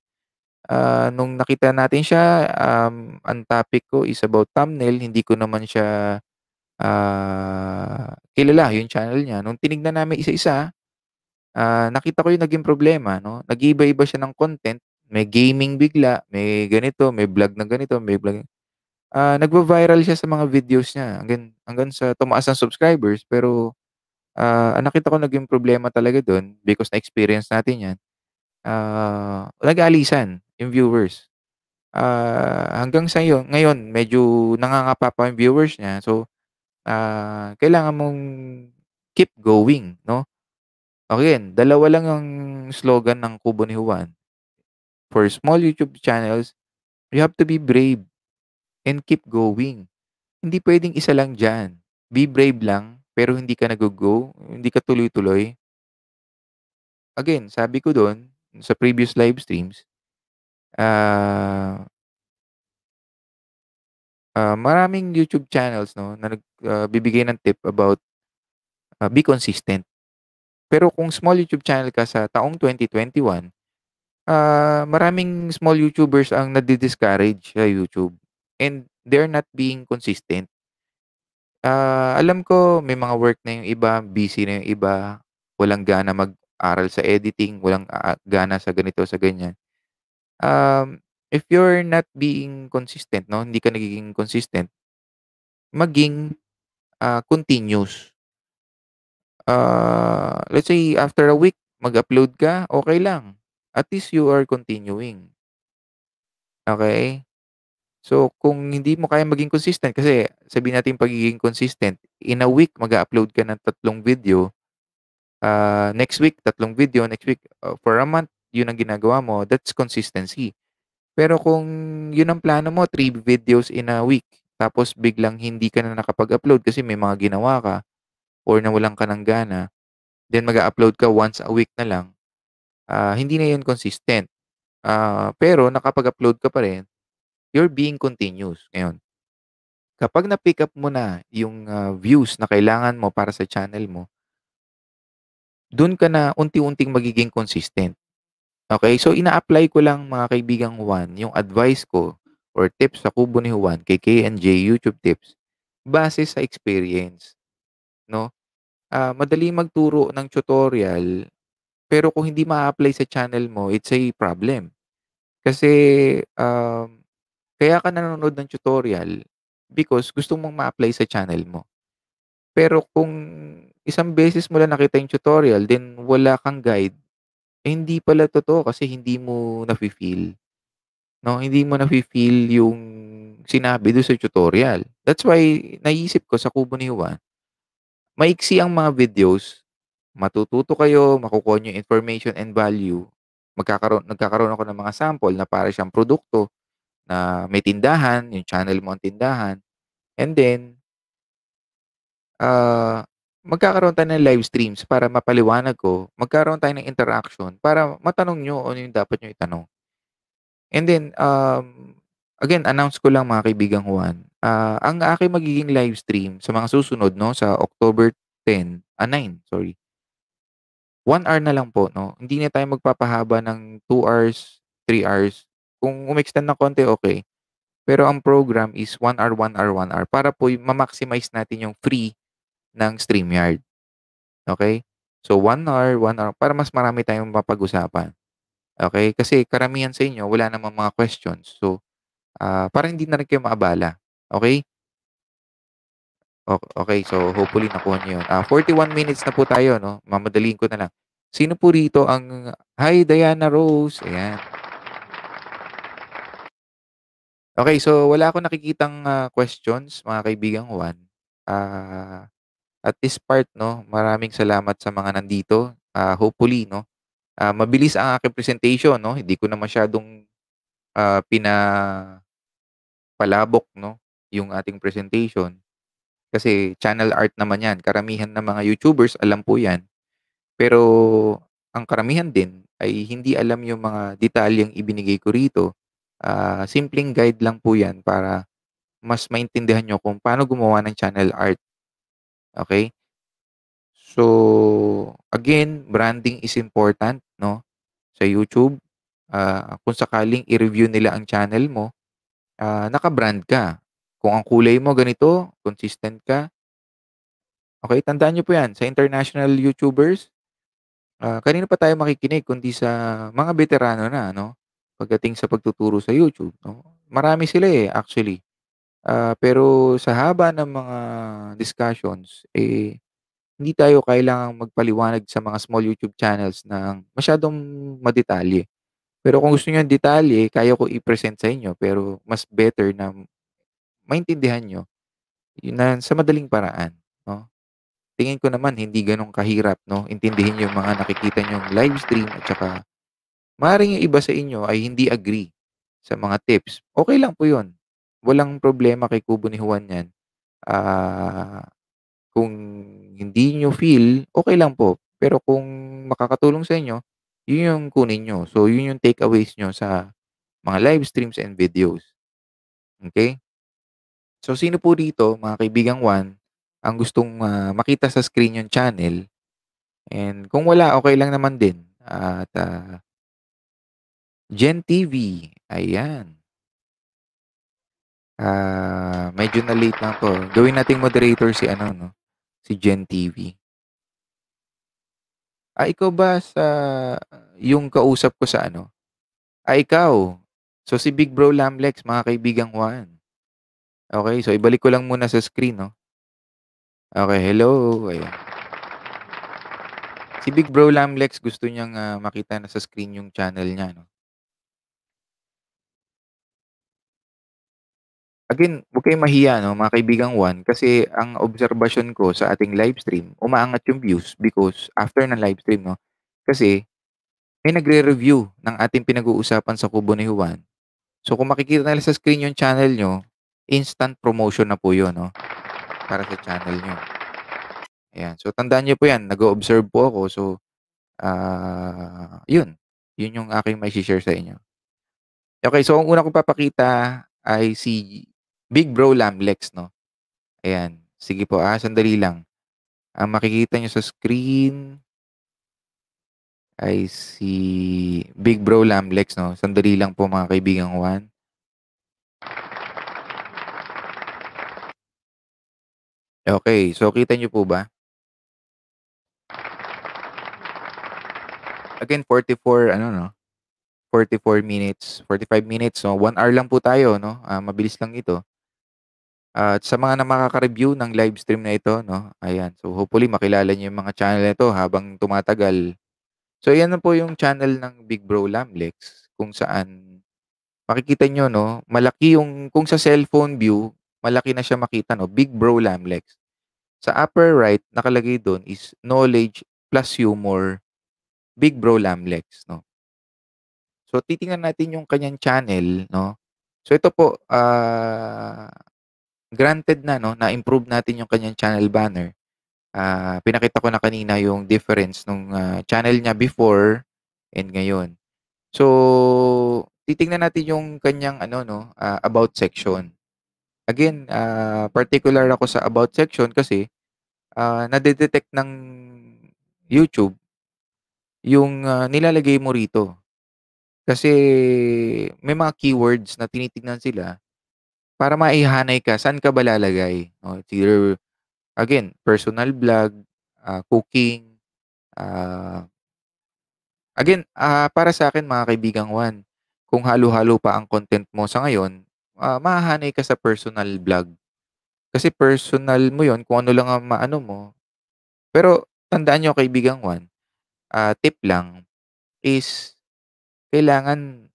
S1: uh, nung nakita natin siya, um, ang topic ko is about thumbnail. Hindi ko naman siya uh, kilala yung channel niya. Nung tinignan namin isa-isa, uh, nakita ko yung naging problema. No? Nag-iba-iba siya ng content. May gaming bigla, may ganito, may vlog na ganito, may vlog. Uh, nagva-viral siya sa mga videos niya hanggang, hanggang sa tumaas ang subscribers. Pero uh, nakita ko naging problema talaga doon because na-experience natin yan uh, ah, nag-alisan yung viewers. Uh, hanggang sa yun, ngayon, medyo nangangapa pa yung viewers niya. So, uh, kailangan mong keep going, no? Again, dalawa lang ang slogan ng Kubo ni Juan. For small YouTube channels, you have to be brave and keep going. Hindi pwedeng isa lang dyan. Be brave lang, pero hindi ka nag-go, hindi ka tuloy-tuloy. Again, sabi ko doon, sa previous live streams, uh, uh, maraming YouTube channels no na nagbibigay ah, uh, ng tip about uh, be consistent. Pero kung small YouTube channel ka sa taong 2021, uh, maraming small YouTubers ang nadi-discourage sa YouTube and they're not being consistent. Uh, alam ko may mga work na yung iba, busy na yung iba, walang gana mag aral sa editing, walang uh, gana sa ganito, sa ganyan. Um, if you're not being consistent, no, hindi ka nagiging consistent, maging uh, continuous. Uh, let's say after a week, mag-upload ka, okay lang. At least you are continuing. Okay? So, kung hindi mo kaya maging consistent, kasi sabi natin pagiging consistent, in a week, mag upload ka ng tatlong video, uh, next week tatlong video, next week uh, for a month, yun ang ginagawa mo, that's consistency. Pero kung yun ang plano mo, three videos in a week, tapos biglang hindi ka na nakapag-upload kasi may mga ginawa ka or nawalan ka ng gana, then mag upload ka once a week na lang, uh, hindi na yun consistent. Uh, pero nakapag-upload ka pa rin, you're being continuous. Ngayon, kapag na-pick up mo na yung uh, views na kailangan mo para sa channel mo, doon ka na unti-unting magiging consistent. Okay? So, ina-apply ko lang mga kaibigang Juan, yung advice ko or tips sa kubo ni Juan kay KNJ YouTube tips base sa experience. No? Uh, madali magturo ng tutorial pero kung hindi ma-apply sa channel mo, it's a problem. Kasi um, kaya ka nanonood ng tutorial because gusto mong ma-apply sa channel mo. Pero kung Isang beses mo lang nakita yung tutorial, then wala kang guide, eh, hindi pala totoo kasi hindi mo nafe-feel. No, hindi mo nafe-feel yung sinabi do sa tutorial. That's why naisip ko sa Kubo ni Juan, maiksi ang mga videos, matututo kayo, makukuha nyo information and value, magkakaroon, nagkakaroon ako ng mga sample na para siyang produkto na may tindahan, yung channel mo ang tindahan, and then, uh, magkakaroon tayo ng live streams para mapaliwanag ko, magkakaroon tayo ng interaction para matanong nyo ano yung dapat nyo itanong. And then, um, again, announce ko lang mga kaibigang Juan, uh, ang aking magiging live stream sa mga susunod, no, sa October 10, ah, 9, sorry. One hour na lang po, no? Hindi na tayo magpapahaba ng 2 hours, 3 hours. Kung umextend na konti, okay. Pero ang program is 1 hour, 1 hour, 1 hour para po ma-maximize natin yung free ng StreamYard. Okay? So, one hour, one hour, para mas marami tayong mapag-usapan. Okay? Kasi karamihan sa inyo, wala namang mga questions. So, uh, ah, para hindi na rin kayo maabala. Okay? Okay, so hopefully nakuha niyo yun. Uh, ah, 41 minutes na po tayo, no? Mamadaliin ko na lang. Sino po rito ang... Hi, Diana Rose. Ayan. Okay, so wala akong nakikitang uh, questions, mga kaibigang Juan. Uh, at this part no, maraming salamat sa mga nandito. Uh, hopefully no, uh, mabilis ang aking presentation no. Hindi ko na masyadong uh, ah, pina palabok no yung ating presentation. Kasi channel art naman 'yan. Karamihan ng mga YouTubers alam po 'yan. Pero ang karamihan din ay hindi alam yung mga detalyang ibinigay ko rito. Uh, simpleng guide lang po yan para mas maintindihan nyo kung paano gumawa ng channel art. Okay? So, again, branding is important, no? Sa YouTube, uh, kung sakaling i-review nila ang channel mo, uh, naka-brand ka. Kung ang kulay mo ganito, consistent ka. Okay, tandaan nyo po yan. Sa international YouTubers, uh, kanino pa tayo makikinig kundi sa mga veterano na, no? Pagdating sa pagtuturo sa YouTube, no? Marami sila eh, actually. Ah, pero sa haba ng mga discussions, eh, hindi tayo kailangang magpaliwanag sa mga small YouTube channels ng masyadong madetalye. Pero kung gusto niyo ng detalye, kaya ko i-present sa inyo. Pero mas better na maintindihan nyo yun na, sa madaling paraan. No? Tingin ko naman, hindi ganong kahirap. No? Intindihin yung mga nakikita nyong live stream at saka maaaring yung iba sa inyo ay hindi agree sa mga tips. Okay lang po yun. Walang problema kay Kubo ni Juan yan. Ah, kung hindi nyo feel, okay lang po. Pero kung makakatulong sa inyo, yun yung kunin nyo. So, yun yung takeaways nyo sa mga live streams and videos. Okay? So, sino po dito, mga kaibigang Juan, ang gustong uh, makita sa screen yung channel. And kung wala, okay lang naman din. At uh, Gen TV, ayan. Ah, uh, medyo na late lang to. Gawin nating moderator si ano no, si Gen TV. Ah, ikaw ba sa yung kausap ko sa ano? Ah, ikaw. So si Big Bro Lamlex, mga kaibigang Juan. Okay, so ibalik ko lang muna sa screen, no? Okay, hello. Ayan. Si Big Bro Lamlex gusto niyang uh, makita na sa screen yung channel niya, no? Again, huwag kayong mahiya, no, mga kaibigang Juan, kasi ang observation ko sa ating live stream, umaangat yung views because after ng live stream, no, kasi may nagre-review ng ating pinag-uusapan sa kubo ni Juan. So, kung makikita nila sa screen yung channel nyo, instant promotion na po yun, no, para sa channel nyo. Ayan. So, tandaan nyo po yan. Nag-observe po ako. So, uh, yun. Yun yung aking may share sa inyo. Okay, so ang una kong papakita ay si Big Bro Lamblex, no? Ayan. Sige po, ah, sandali lang. Ang makikita nyo sa screen I see Big Bro Lamblex, no? Sandali lang po mga kaibigan Juan. Okay, so kita nyo po ba? Again, 44, ano no? 44 minutes, 45 minutes. So, 1 hour lang po tayo, no? Uh, mabilis lang ito. At sa mga na makaka-review ng live stream na ito 'no, ayan. So, hopefully makilala niyo yung mga channel na ito habang tumatagal. So, ayan na po yung channel ng Big Bro Lamlex kung saan makikita niyo 'no, malaki yung kung sa cellphone view, malaki na siya makita 'no, Big Bro Lamlex. Sa upper right nakalagay doon is knowledge plus humor, Big Bro Lamlex 'no. So, titingnan natin yung kanyang channel 'no. So, ito po, ah granted na no, na-improve natin yung kanyang channel banner. Uh, pinakita ko na kanina yung difference nung uh, channel niya before and ngayon. So, titingnan natin yung kanyang ano no, uh, about section. Again, uh, particular ako sa about section kasi uh, nadedetect ng YouTube yung uh, nilalagay mo rito. Kasi may mga keywords na tinitingnan sila para maihanay ka, saan ka ba lalagay? No, it's either, again, personal vlog, uh, cooking, uh, again, uh, para sa akin mga kaibigang Juan, kung halo-halo pa ang content mo sa ngayon, uh, mahahanay ka sa personal vlog. Kasi personal mo yon kung ano lang ang maano mo. Pero tandaan nyo kaibigang Juan, uh, tip lang, is kailangan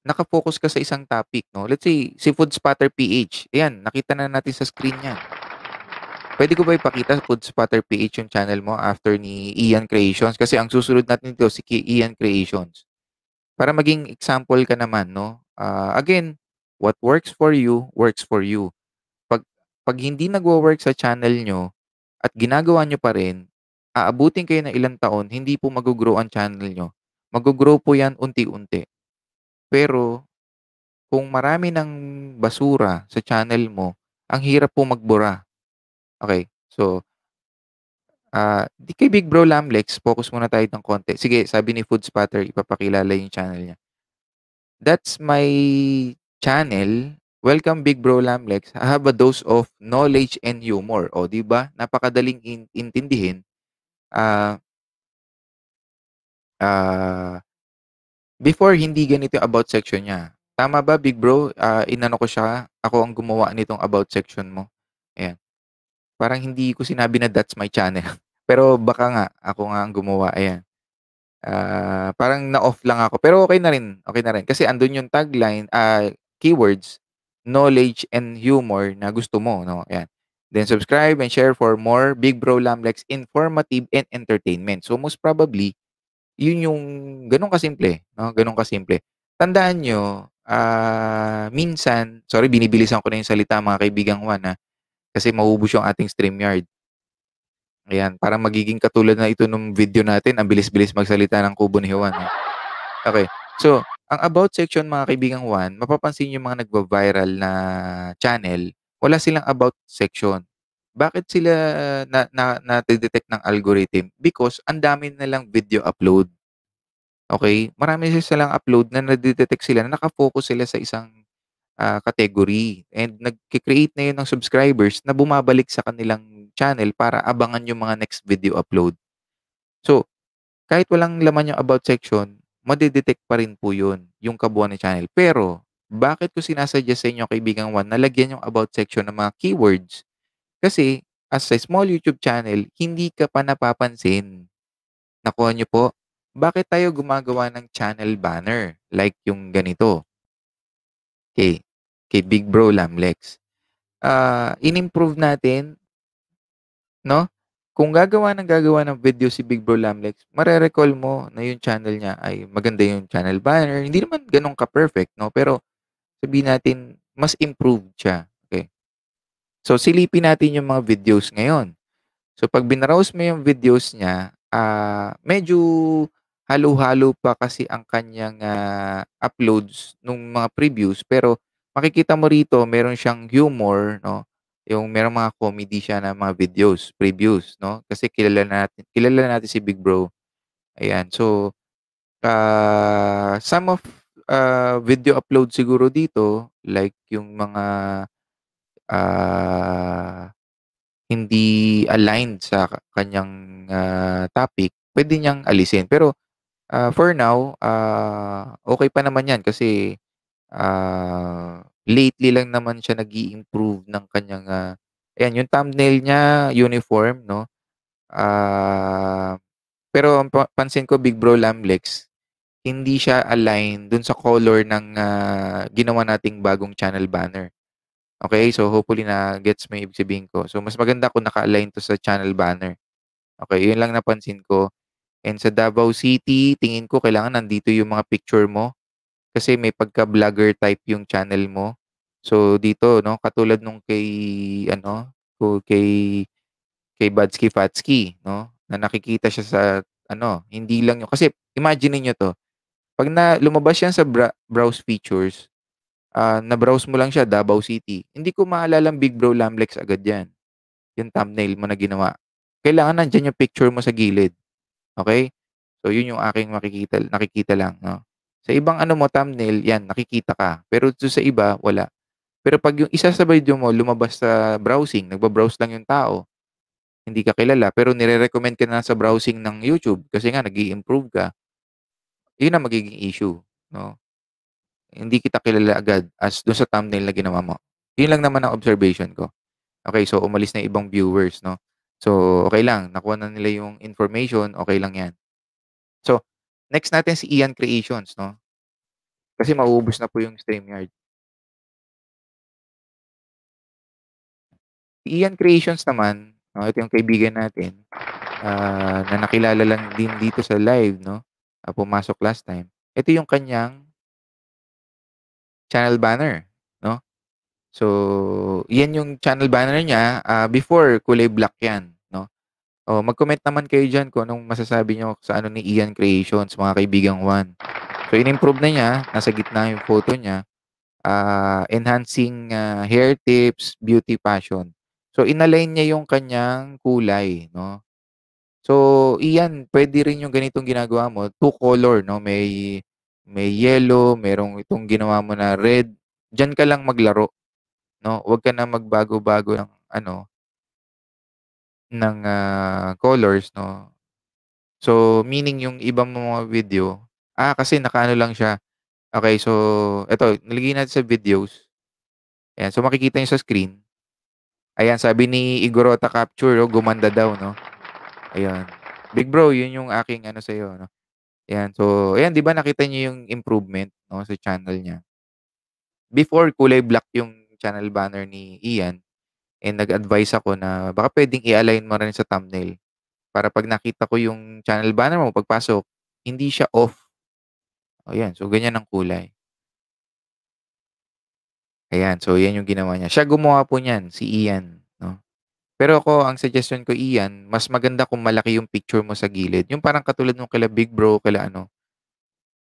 S1: nakafocus ka sa isang topic, no? Let's say, Food spatter pH. Ayan, nakita na natin sa screen niya. Pwede ko ba ipakita food spatter pH yung channel mo after ni Ian Creations? Kasi ang susunod natin dito, si Ian Creations. Para maging example ka naman, no? Uh, again, what works for you, works for you. Pag, pag hindi nagwo-work sa channel nyo at ginagawa nyo pa rin, aabutin kayo na ilang taon, hindi po mag-grow ang channel nyo. Mag-grow po yan unti-unti. Pero kung marami ng basura sa channel mo, ang hirap po magbura. Okay, so, uh, di kay Big Bro Lamlex, focus muna tayo ng konti. Sige, sabi ni Food Spatter, ipapakilala yung channel niya. That's my channel. Welcome Big Bro Lamlex. I have a dose of knowledge and humor. O, di ba? Napakadaling in- intindihin. Ah, uh, ah, uh, before hindi ganito yung about section niya. Tama ba, big bro? Uh, inano ko siya, ako ang gumawa nitong about section mo. Ayan. Parang hindi ko sinabi na that's my channel. *laughs* Pero baka nga, ako nga ang gumawa. Ayan. Uh, parang na-off lang ako. Pero okay na rin. Okay na rin. Kasi andun yung tagline, uh, keywords, knowledge and humor na gusto mo. No? Ayan. Then subscribe and share for more Big Bro Lamlex informative and entertainment. So most probably, yun yung, ganun kasimple. No? Ganun kasimple. Tandaan nyo, uh, minsan, sorry, binibilisan ko na yung salita mga kaibigang Juan, ha? Ah, kasi maubos yung ating StreamYard. Ayan, para magiging katulad na ito nung video natin, ang bilis-bilis magsalita ng kubo ni Juan. Ha? Eh. Okay, so, ang about section mga kaibigang Juan, mapapansin yung mga nagva-viral na channel, wala silang about section. Bakit sila na, na nade-detect ng algorithm? Because ang dami nilang video upload. Okay? Marami silang upload na nadidetect sila na nakafocus sila sa isang uh, category and nagki-create na 'yun ng subscribers na bumabalik sa kanilang channel para abangan yung mga next video upload. So, kahit walang laman yung about section, madedetect pa rin po 'yun, yung kabuuan ng channel. Pero bakit ko sinasadya sa inyo kaibigan Juan na lagyan yung about section ng mga keywords kasi, as a small YouTube channel, hindi ka pa napapansin. Nakuha nyo po, bakit tayo gumagawa ng channel banner like yung ganito? Okay, Okay, Big Bro Lamlex. Uh, in-improve natin, no? Kung gagawa ng gagawa ng video si Big Bro Lamlex, marerecall mo na yung channel niya ay maganda yung channel banner. Hindi naman ganun ka-perfect, no? Pero sabihin natin, mas improved siya. So, silipin natin yung mga videos ngayon. So, pag binrouse mo yung videos niya, uh, medyo halo-halo pa kasi ang kanyang uh, uploads nung mga previews. Pero, makikita mo rito, meron siyang humor, no? Yung merong mga comedy siya na mga videos, previews, no? Kasi kilala natin, kilala natin si Big Bro. Ayan. So, uh, some of uh, video upload siguro dito, like yung mga uh, hindi aligned sa kanyang uh, topic, pwede niyang alisin. Pero uh, for now, uh, okay pa naman yan kasi uh, lately lang naman siya nag improve ng kanyang, uh, ayan, yung thumbnail niya, uniform, no? Uh, pero pansin ko, Big Bro Lamlex, hindi siya align dun sa color ng uh, ginawa nating bagong channel banner. Okay, so hopefully na gets mo yung ibig sabihin ko. So mas maganda kung naka-align to sa channel banner. Okay, yun lang napansin ko. And sa Davao City, tingin ko kailangan nandito yung mga picture mo kasi may pagka-vlogger type yung channel mo. So dito, no, katulad nung kay ano, kay kay Badski Fatsky, no, na nakikita siya sa ano, hindi lang yung kasi imagine niyo to. Pag na lumabas yan sa bra- browse features, uh, na-browse mo lang siya, Davao City. Hindi ko maalala Big Bro Lamlex agad yan. Yung thumbnail mo na ginawa. Kailangan nandyan yung picture mo sa gilid. Okay? So, yun yung aking makikita, nakikita lang. No? Sa ibang ano mo, thumbnail, yan, nakikita ka. Pero sa iba, wala. Pero pag yung isa sa video mo, lumabas sa browsing, nagbabrowse lang yung tao, hindi ka kilala, pero nire-recommend ka na sa browsing ng YouTube kasi nga nag improve ka, yun ang magiging issue. No? hindi kita kilala agad as doon sa thumbnail na ginawa mo. Yun lang naman ang observation ko. Okay, so umalis na ibang viewers, no? So, okay lang. Nakuha na nila yung information, okay lang yan. So, next natin si Ian Creations, no? Kasi mauubos na po yung StreamYard. Si Ian Creations naman, no? ito yung kaibigan natin, uh, na nakilala lang din dito sa live, no? Uh, pumasok last time. Ito yung kanyang channel banner, no? So, yan yung channel banner niya. Uh, before, kulay black yan, no? O, oh, mag-comment naman kayo diyan kung anong masasabi niyo sa ano ni Ian Creations, mga kaibigang Juan. So, in-improve na niya. Nasa gitna yung photo niya. Uh, enhancing uh, hair tips, beauty passion. So, inalign niya yung kanyang kulay, no? So, iyan, pwede rin yung ganitong ginagawa mo. Two color, no? May may yellow, merong itong ginawa mo na red, diyan ka lang maglaro. No? Huwag ka na magbago-bago ng ano ng uh, colors, no. So meaning yung iba mga video, ah kasi nakaano lang siya. Okay, so eto, nilagay natin sa videos. Ayan, so makikita niyo sa screen. Ayan, sabi ni Igorota Capture, oh, gumanda daw, no? Ayan. Big bro, yun yung aking ano sa iyo, no? Ayan, so ayan 'di ba nakita niyo yung improvement no sa channel niya. Before kulay black yung channel banner ni Ian and nag-advise ako na baka pwedeng i-align mo rin sa thumbnail para pag nakita ko yung channel banner mo pagpasok, hindi siya off. Ayan, so ganyan ang kulay. Ayan, so yan yung ginawa niya. Siya gumawa po niyan, si Ian. Pero ako, ang suggestion ko iyan, mas maganda kung malaki yung picture mo sa gilid. Yung parang katulad nung kila Big Bro, kila ano.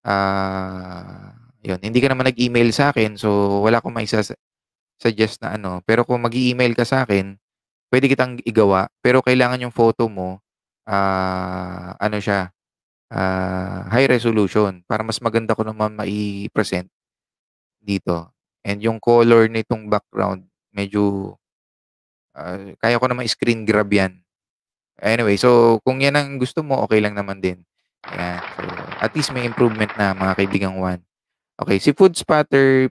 S1: Ah, uh, yun. Hindi ka naman nag-email sa akin, so wala akong suggest na ano. Pero kung mag email ka sa akin, pwede kitang igawa, pero kailangan yung photo mo, ah, uh, ano siya, uh, high resolution para mas maganda ko naman mai-present dito. And yung color nitong background, medyo Uh, kaya ko naman screen grab yan. Anyway, so kung yan ang gusto mo, okay lang naman din. Ayan. So, at least may improvement na mga kaibigang Juan. Okay, si Food Spatter,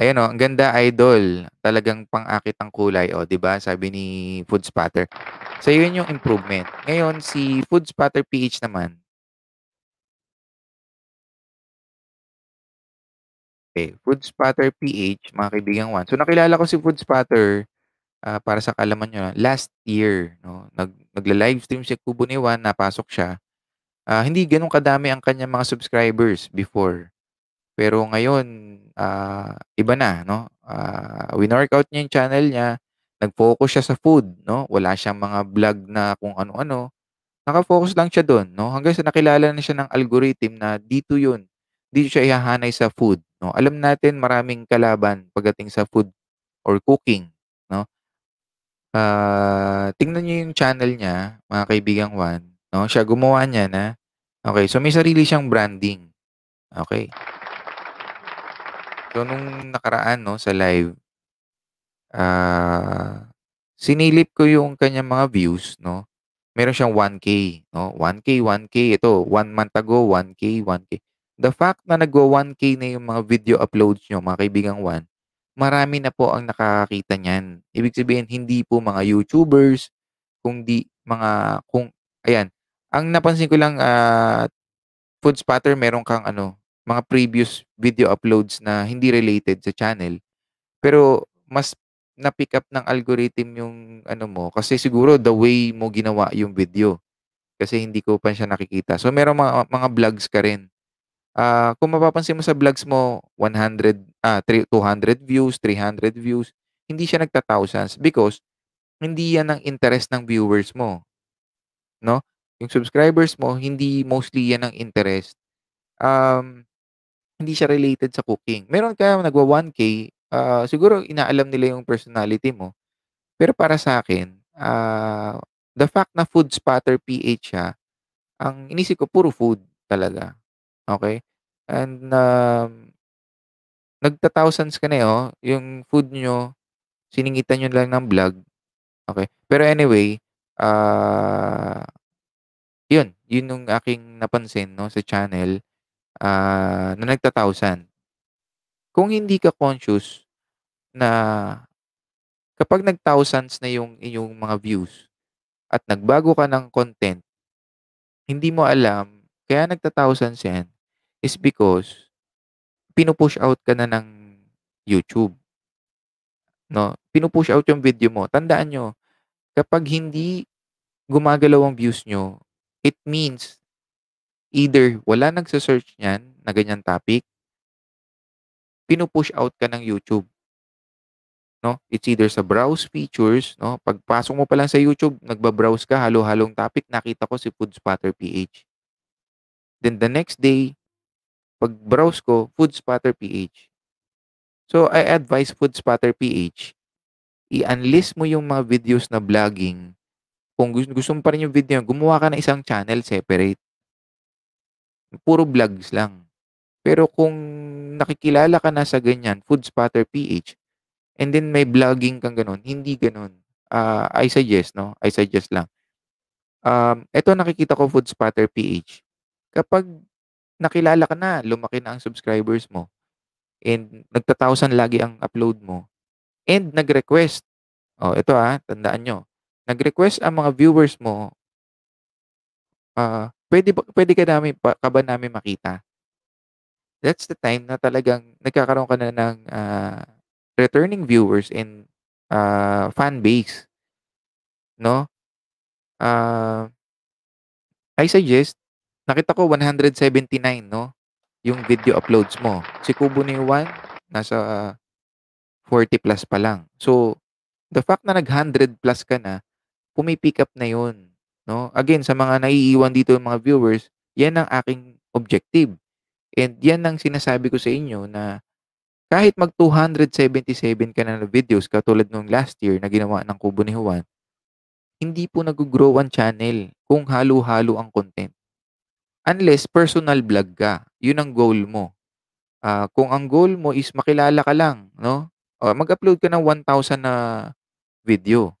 S1: Ayan o, oh, ang ganda idol. Talagang pang-akit ang kulay o, oh, 'di ba? Sabi ni Food Spatter. So 'yun yung improvement. Ngayon si Food Spatter PH naman, Okay, eh, Food Spatter PH, mga kaibigan Juan. So nakilala ko si Food Spatter uh, para sa kalaman nyo, last year, no, nag, nagla-livestream si Kubo ni Juan, napasok siya. Uh, hindi ganun kadami ang kanya mga subscribers before. Pero ngayon, uh, iba na, no? Uh, winark out niya yung channel niya, nag-focus siya sa food, no? Wala siyang mga vlog na kung ano-ano. Naka-focus lang siya doon, no? Hanggang sa nakilala na siya ng algorithm na dito yun. Dito siya ihahanay sa food No, alam natin maraming kalaban pagdating sa food or cooking, no? Uh, tingnan niyo yung channel niya, mga kaibigang Juan, no? Siya gumawa niya na. Okay, so may sarili siyang branding. Okay. So nung nakaraan no sa live, uh, sinilip ko yung kanyang mga views, no? Meron siyang 1K, no? 1K, 1K. Ito, one month ago, 1K, 1K the fact na nagwa-1K na yung mga video uploads nyo, mga kaibigang Juan, marami na po ang nakakakita niyan. Ibig sabihin, hindi po mga YouTubers, kundi mga, kung, ayan, ang napansin ko lang, uh, food spatter, meron kang ano, mga previous video uploads na hindi related sa channel. Pero mas na-pick up ng algorithm yung ano mo kasi siguro the way mo ginawa yung video. Kasi hindi ko pa siya nakikita. So meron mga, mga vlogs ka rin Uh, kung mapapansin mo sa vlogs mo, 100, ah, 200 views, 300 views, hindi siya nagta-thousands because hindi yan ang interest ng viewers mo. No? Yung subscribers mo, hindi mostly yan ang interest. Um, hindi siya related sa cooking. Meron kaya nagwa 1K, uh, ah, siguro inaalam nila yung personality mo. Pero para sa akin, uh, the fact na food spatter PH siya, ang inisip ko, puro food talaga Okay? And, um, nagta-thousands ka na, eh, oh. Yung food niyo, siningitan niyo lang ng vlog, Okay? Pero anyway, ah, yun, yun yung aking napansin 'no, sa channel, ah, na nagta-thousand. Kung hindi ka conscious na kapag nag-thousands na yung inyong mga views at nagbago ka ng content, hindi mo alam kaya nagta-thousands yan is because pinupush out ka na ng YouTube. No? Pinupush out yung video mo. Tandaan nyo, kapag hindi gumagalaw ang views nyo, it means either wala nagsasearch niyan na ganyan topic, pinupush out ka ng YouTube. No? It's either sa browse features, no? Pagpasok mo pa lang sa YouTube, nagba-browse ka, halo-halong topic, nakita ko si Food Spotter PH. Then the next day, pag browse ko, food spatter pH. So I advise food spatter pH, i-unlist mo yung mga videos na vlogging. Kung gusto, gusto mo pa rin yung video, gumawa ka ng isang channel separate. Puro vlogs lang. Pero kung nakikilala ka na sa ganyan, food spatter pH, and then may vlogging kang ganun, hindi ganun. Uh, ah, I suggest, no? I suggest lang. Um, eto nakikita ko food spatter pH kapag nakilala ka na, lumaki na ang subscribers mo, and nagtatawasan lagi ang upload mo, and nag-request, oh, ito ah, tandaan nyo, nag-request ang mga viewers mo, uh, pwede, pwede ka namin, ka ba namin makita? That's the time na talagang nagkakaroon ka na ng uh, returning viewers and uh, fan base. No? Uh, I suggest Nakita ko 179, no? Yung video uploads mo. Si Kubo ni Juan, nasa 40 plus pa lang. So, the fact na nag-100 plus ka na, pumipick up na yun. No? Again, sa mga naiiwan dito ng mga viewers, yan ang aking objective. And yan ang sinasabi ko sa inyo na kahit mag 277 ka na ng videos katulad nung last year na ginawa ng Kubo ni Juan, hindi po nag-grow ang channel kung halo-halo ang content. Unless personal vlog ka, 'yun ang goal mo. Ah, kung ang goal mo is makilala ka lang, 'no? O ah, mag-upload ka ng 1,000 na video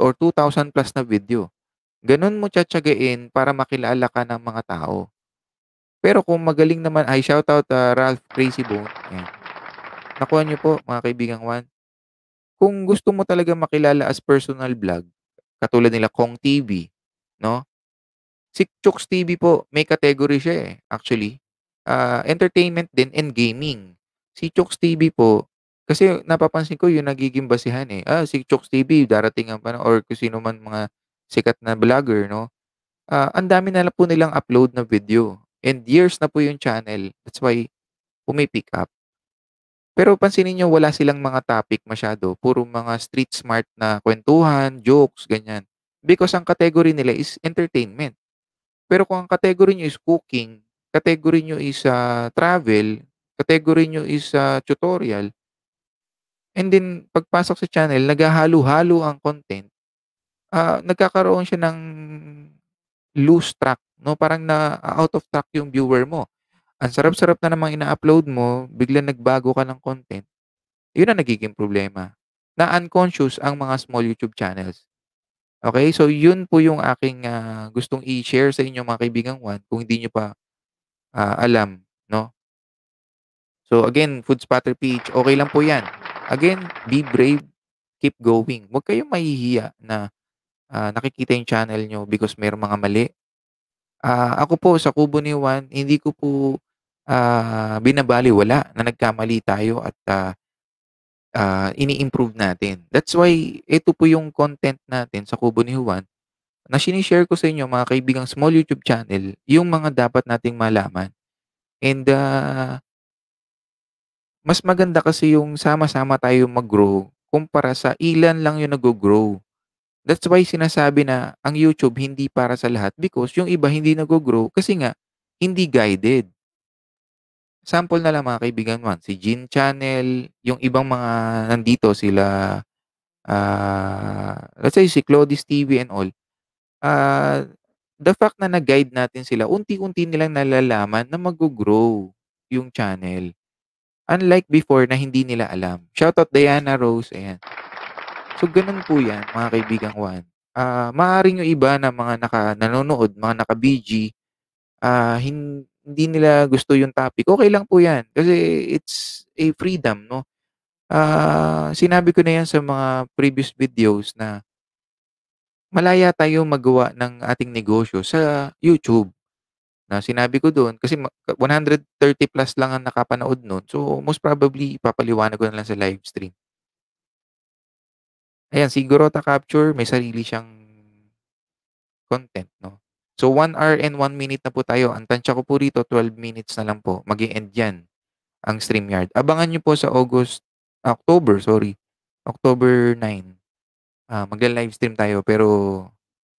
S1: or 2,000 plus na video. Ganun mo tsatsagain para makilala ka ng mga tao. Pero kung magaling naman, ay shoutout uh, Ralph Crazy Bone. Ayan. Nakuha niyo po mga kaibigang Juan. Kung gusto mo talaga makilala as personal vlog, katulad nila Kong TV, no? Si Chooks TV po, may category siya eh, actually. Uh, entertainment din and gaming. Si Chooks TV po, kasi napapansin ko yung nagiging basihan eh. Ah, si Chooks TV, darating ang panahon, or kung sino man mga sikat na vlogger, no? Uh, ang dami na lang po nilang upload na video. And years na po yung channel. That's why pumipick up. Pero pansinin nyo, wala silang mga topic masyado. Puro mga street smart na kwentuhan, jokes, ganyan. Because ang category nila is entertainment. Pero kung ang category nyo is cooking, category nyo is uh, travel, category nyo is uh, tutorial, and then pagpasok sa channel, naghahalo-halo ang content, uh, nagkakaroon siya ng loose track, no? Parang na out of track yung viewer mo. Ang sarap-sarap na namang ina-upload mo, bigla nagbago ka ng content. Yun ang nagiging problema. Na unconscious ang mga small YouTube channels. Okay? So, yun po yung aking uh, gustong i-share sa inyo mga kaibigang Juan kung hindi nyo pa uh, alam, no? So, again, food Patter Peach, okay lang po yan. Again, be brave, keep going. Huwag kayong mahihiya na uh, nakikita yung channel nyo because may mga mali. Uh, ako po, sa kubo ni Juan, hindi ko po uh, binabali wala na nagkamali tayo at uh, ah, ini-improve natin. That's why ito po yung content natin sa Kubo ni Juan na sinishare ko sa inyo mga kaibigang small YouTube channel yung mga dapat nating malaman. And uh, mas maganda kasi yung sama-sama tayo mag-grow kumpara sa ilan lang yung nag-grow. That's why sinasabi na ang YouTube hindi para sa lahat because yung iba hindi nag-grow kasi nga hindi guided. Sample na lang mga kaibigan one, si Gene Channel, yung ibang mga nandito sila, uh, let's say si Claudis TV and all, uh, the fact na nag-guide natin sila, unti-unti nilang nalalaman na mag-grow yung channel. Unlike before na hindi nila alam. Shoutout Diana Rose, ayan. So, ganun po yan, mga kaibigang Juan. Uh, maaring yung iba na mga naka, nanonood, mga naka-BG, uh, ah, hin, hindi nila gusto yung topic, okay lang po yan. Kasi it's a freedom, no? Uh, sinabi ko na yan sa mga previous videos na malaya tayo magawa ng ating negosyo sa YouTube. Na sinabi ko doon, kasi 130 plus lang ang nakapanood noon. So, most probably, ipapaliwanag ko na lang sa live stream. Ayan, si Gorota Capture, may sarili siyang content, no? So 1 hour and 1 minute na po tayo. Ang tansya ko po rito, 12 minutes na lang po. mag end yan ang StreamYard. Abangan nyo po sa August, October, sorry. October 9. Uh, ah, Magla-live stream tayo pero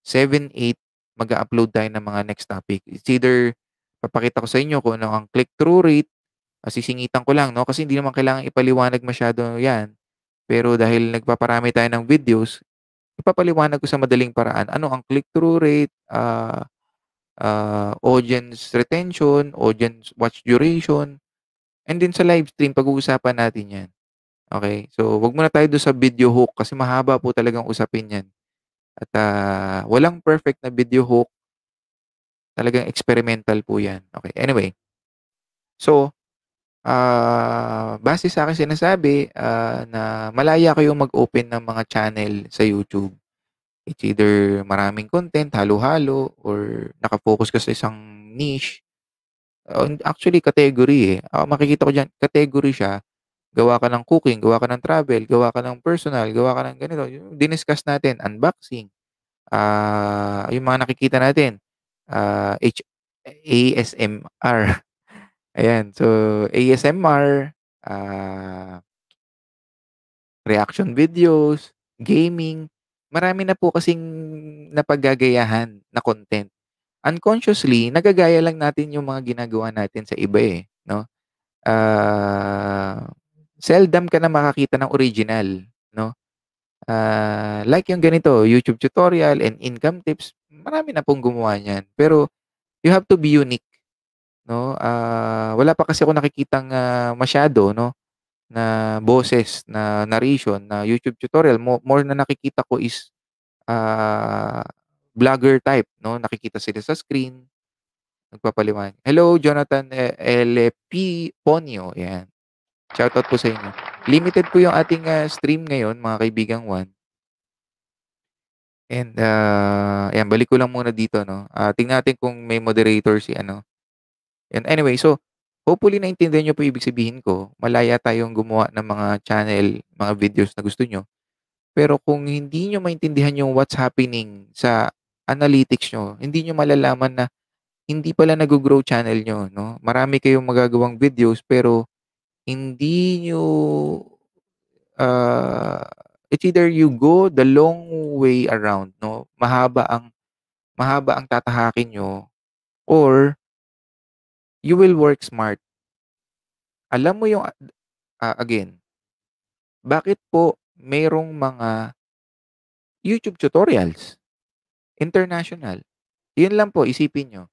S1: 7, 8, mag upload tayo ng mga next topic. It's either papakita ko sa inyo kung ano ang click-through rate, ah, sisingitan ko lang, no? Kasi hindi naman kailangan ipaliwanag masyado yan. Pero dahil nagpaparami tayo ng videos, ipapaliwanag ko sa madaling paraan ano ang click-through rate, uh, uh, audience retention, audience watch duration, and then sa live stream, pag-uusapan natin yan. Okay? So, wag muna tayo doon sa video hook kasi mahaba po talagang usapin yan. At uh, walang perfect na video hook. Talagang experimental po yan. Okay, anyway. So, uh, base sa akin sinasabi uh, na malaya kayong mag-open ng mga channel sa YouTube. It's either maraming content, halo-halo, or nakafocus ka sa isang niche. Uh, actually, category eh. Uh, makikita ko dyan, category siya. Gawa ka ng cooking, gawa ka ng travel, gawa ka ng personal, gawa ka ng ganito. Yung diniscuss natin, unboxing. Uh, yung mga nakikita natin, uh, H- ASMR. Ayan, so ASMR, ah, reaction videos, gaming, marami na po kasing napagagayahan na content. Unconsciously, nagagaya lang natin yung mga ginagawa natin sa iba eh, no? Uh, seldom ka na makakita ng original, no? Uh, like yung ganito, YouTube tutorial and income tips, marami na pong gumawa niyan. Pero you have to be unique no? Ah, wala pa kasi ako nakikitang ah, masyado, no? na boses, na narration, na YouTube tutorial, mo, more na nakikita ko is ah, vlogger type, no? Nakikita sila sa screen, nagpapaliwanag. Hello, Jonathan e-, LP Ponyo. Yan. Shoutout po sa inyo. Limited po yung ating ah, stream ngayon, mga kaibigang Juan. And, uh, ah, yan, balik ko lang muna dito, no? Ah, tingnan natin kung may moderator si, ano, And anyway, so hopefully naintindihan nyo po ibig sabihin ko. Malaya tayong gumawa ng mga channel, mga videos na gusto nyo. Pero kung hindi nyo maintindihan yung what's happening sa analytics nyo, hindi nyo malalaman na hindi pala nag-grow channel nyo. No? Marami kayong magagawang videos pero hindi nyo uh, ah, it's either you go the long way around no mahaba ang mahaba ang tatahakin nyo or you will work smart. Alam mo yung, uh, again, bakit po mayroong mga YouTube tutorials? International. Yun lang po, isipin nyo.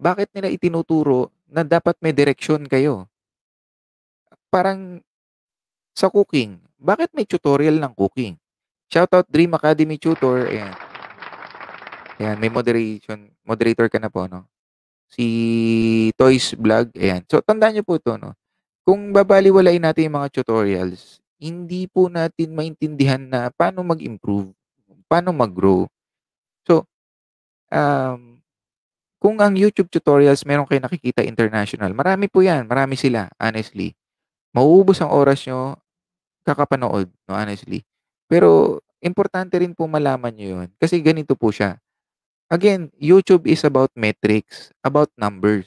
S1: Bakit nila itinuturo na dapat may direksyon kayo? Parang sa cooking, bakit may tutorial ng cooking? Shoutout Dream Academy Tutor. Ayan. Ayan, may moderation. Moderator ka na po, no? si Toys Vlog, ayan. So, tandaan nyo po ito, no? Kung babaliwalain natin yung mga tutorials, hindi po natin maintindihan na paano mag-improve, paano mag-grow. So, um, kung ang YouTube tutorials meron kayo nakikita international, marami po yan, marami sila, honestly. Mauubos ang oras nyo kakapanood, no, honestly. Pero, importante rin po malaman nyo yun. Kasi ganito po siya. Again, YouTube is about metrics, about numbers.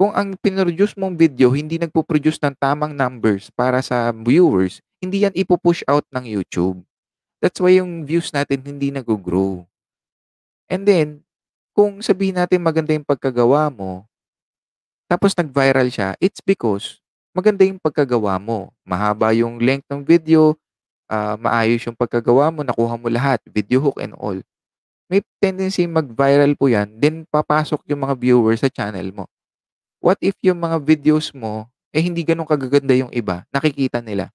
S1: Kung ang pinroduce mong video hindi nagpo-produce ng tamang numbers para sa viewers, hindi yan ipo-push out ng YouTube. That's why yung views natin hindi nag-grow. And then, kung sabihin natin maganda yung pagkagawa mo, tapos nag-viral siya, it's because maganda yung pagkagawa mo. Mahaba yung length ng video, uh, maayos yung pagkagawa mo, nakuha mo lahat, video hook and all may tendency mag-viral po yan, then papasok yung mga viewers sa channel mo. What if yung mga videos mo, eh hindi ganun kagaganda yung iba, nakikita nila.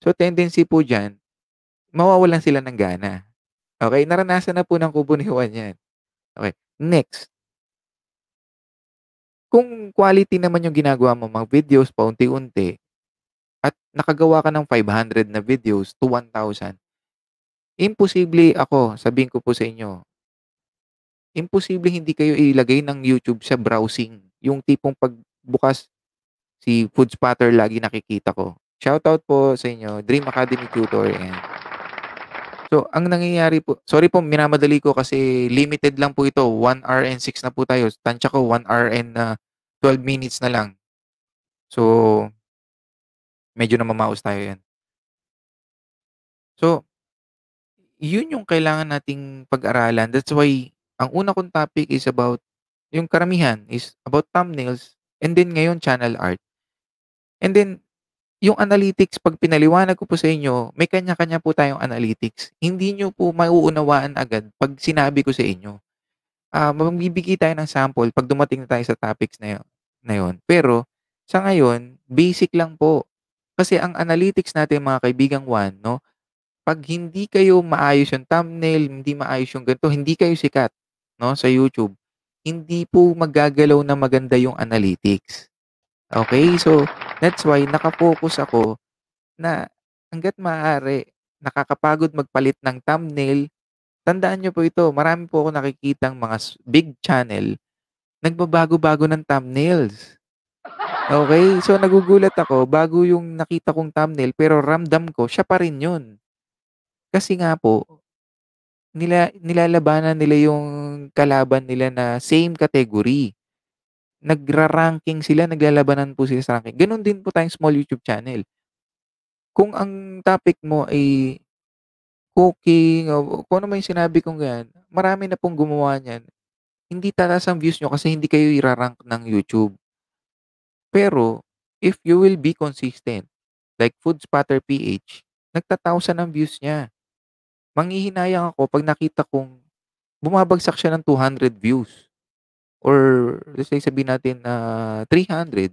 S1: So tendency po dyan, mawawalan sila ng gana. Okay, naranasan na po ng kubo ni Juan yan. Okay, next. Kung quality naman yung ginagawa mo mga videos paunti-unti at nakagawa ka ng 500 na videos to 1,000, imposible ako, sabihin ko po sa inyo, imposible hindi kayo ilagay ng YouTube sa browsing. Yung tipong pagbukas, si Food Spatter lagi nakikita ko. Shoutout po sa inyo, Dream Academy Tutor. And so, ang nangyayari po, sorry po, minamadali ko kasi limited lang po ito. 1 hour and 6 na po tayo. Tansya ko, 1 hour and uh, ah, 12 minutes na lang. So, medyo na mamaos tayo yan. So, yun yung kailangan nating pag-aralan. That's why ang una kong topic is about, yung karamihan is about thumbnails and then ngayon channel art. And then, yung analytics, pag pinaliwanag ko po sa inyo, may kanya-kanya po tayong analytics. Hindi niyo po mauunawaan agad pag sinabi ko sa inyo. Uh, ah, magbibigay tayo ng sample pag dumating na tayo sa topics na 'yon. Na yun. Pero, sa ngayon, basic lang po. Kasi ang analytics natin mga kaibigang one, no, pag hindi kayo maayos yung thumbnail, hindi maayos yung ganito, hindi kayo sikat no, sa YouTube, hindi po magagalaw na maganda yung analytics. Okay? So, that's why nakafocus ako na hanggat maaari, nakakapagod magpalit ng thumbnail, tandaan nyo po ito, marami po ako nakikitang mga big channel, nagbabago-bago ng thumbnails. Okay? So, nagugulat ako, bago yung nakita kong thumbnail, pero ramdam ko, siya pa rin yun. Kasi nga po, nila nilalabanan nila yung kalaban nila na same category. Nagra-ranking sila, naglalabanan po sila sa ranking. Ganon din po tayong small YouTube channel. Kung ang topic mo ay cooking, o kung ano man yung sinabi kong ganyan, marami na pong gumawa niyan. Hindi tatas ang views nyo kasi hindi kayo irarank ng YouTube. Pero, if you will be consistent, like Food Spatter PH, nagta ng views niya manghihinayang ako pag nakita kong bumabagsak siya ng 200 views. Or let's say sabihin natin uh, 300.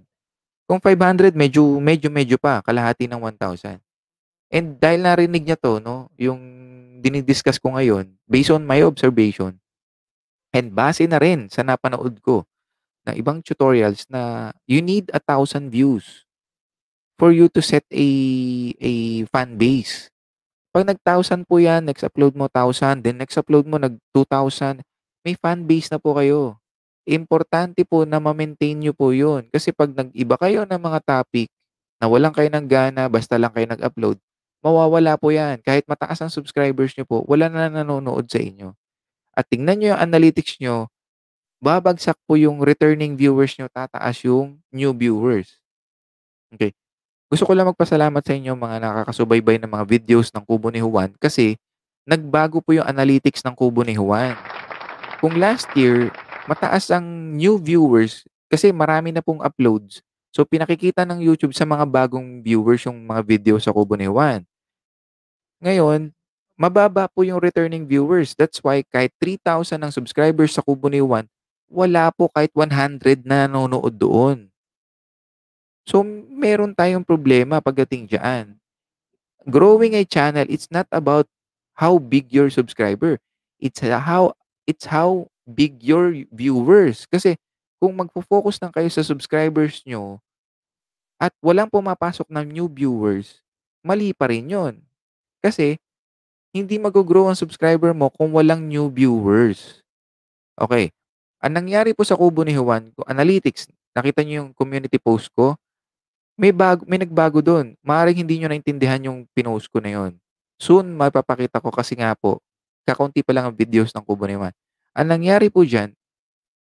S1: Kung 500, medyo, medyo, medyo pa, kalahati ng 1,000. And dahil narinig niya to, no, yung dinidiscuss ko ngayon, based on my observation, and base na rin sa napanood ko na ibang tutorials na you need a thousand views for you to set a a fan base pag nag-1,000 po yan, next upload mo 1,000, then next upload mo nag-2,000, may fan base na po kayo. Importante po na ma-maintain nyo po yun. Kasi pag nag-iba kayo ng mga topic na walang kayo ng gana, basta lang kayo nag-upload, mawawala po yan. Kahit mataas ang subscribers nyo po, wala na nanonood sa inyo. At tingnan nyo yung analytics nyo, babagsak po yung returning viewers nyo, tataas yung new viewers. Okay. Gusto ko lang magpasalamat sa inyo mga nakakasubaybay ng mga videos ng Kubo ni Juan kasi nagbago po yung analytics ng Kubo ni Juan. Kung last year, mataas ang new viewers kasi marami na pong uploads. So pinakikita ng YouTube sa mga bagong viewers yung mga videos sa Kubo ni Juan. Ngayon, mababa po yung returning viewers. That's why kahit 3,000 ang subscribers sa Kubo ni Juan, wala po kahit 100 na nanonood doon. So, meron tayong problema pagdating dyan. Growing a channel, it's not about how big your subscriber. It's how it's how big your viewers. Kasi kung magfo-focus lang kayo sa subscribers nyo at walang pumapasok ng new viewers, mali pa rin yon. Kasi hindi mag-grow ang subscriber mo kung walang new viewers. Okay. Ang nangyari po sa Kubo ni Juan, analytics, nakita niyo yung community post ko, may bago may nagbago doon. Maaring hindi niyo naintindihan yung pinost ko na yon. Soon mapapakita ko kasi nga po kakaunti pa lang ang videos ng Kubo naman. Ang nangyari po diyan,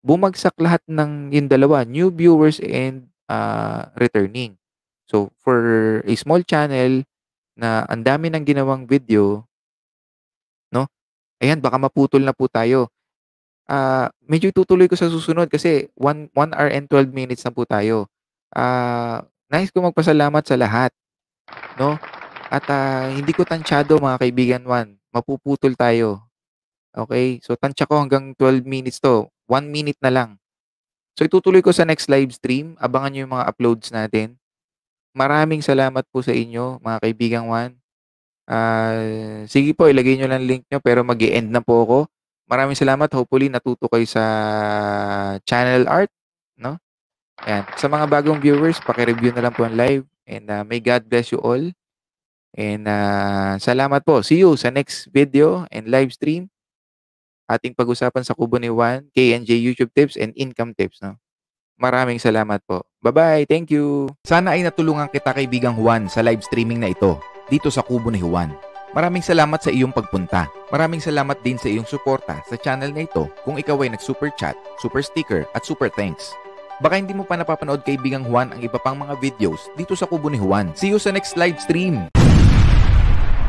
S1: bumagsak lahat ng yung dalawa, new viewers and uh, returning. So for a small channel na ang dami ng ginawang video, no? Ayan, baka maputol na po tayo. Uh, medyo tutuloy ko sa susunod kasi 1 1 hour and 12 minutes na po tayo. Uh, Nais ko magpasalamat sa lahat. No? At uh, hindi ko tansyado mga kaibigan Juan. Mapuputol tayo. Okay? So tansya ko hanggang 12 minutes to. 1 minute na lang. So itutuloy ko sa next live stream. Abangan nyo yung mga uploads natin. Maraming salamat po sa inyo mga kaibigan Juan. Uh, sige po, ilagay nyo lang link nyo pero mag end na po ako. Maraming salamat. Hopefully natuto kayo sa channel art. No? Ayan. Sa mga bagong viewers, paki-review na lang po ang live. And uh, may God bless you all. And uh, salamat po. See you sa next video and live stream. Ating pag-usapan sa Kubo ni Juan, KNJ YouTube Tips and Income Tips. No? Maraming salamat po. Bye-bye. Thank you. Sana ay natulungan kita kaibigang Juan sa live streaming na ito dito sa Kubo ni Juan. Maraming salamat sa iyong pagpunta. Maraming salamat din sa iyong suporta sa channel na ito kung ikaw ay nag-super chat, super sticker at super thanks. Baka hindi mo pa napapanood kay kaibigang Juan ang iba pang mga videos dito sa kubo ni Juan. See you sa next live stream!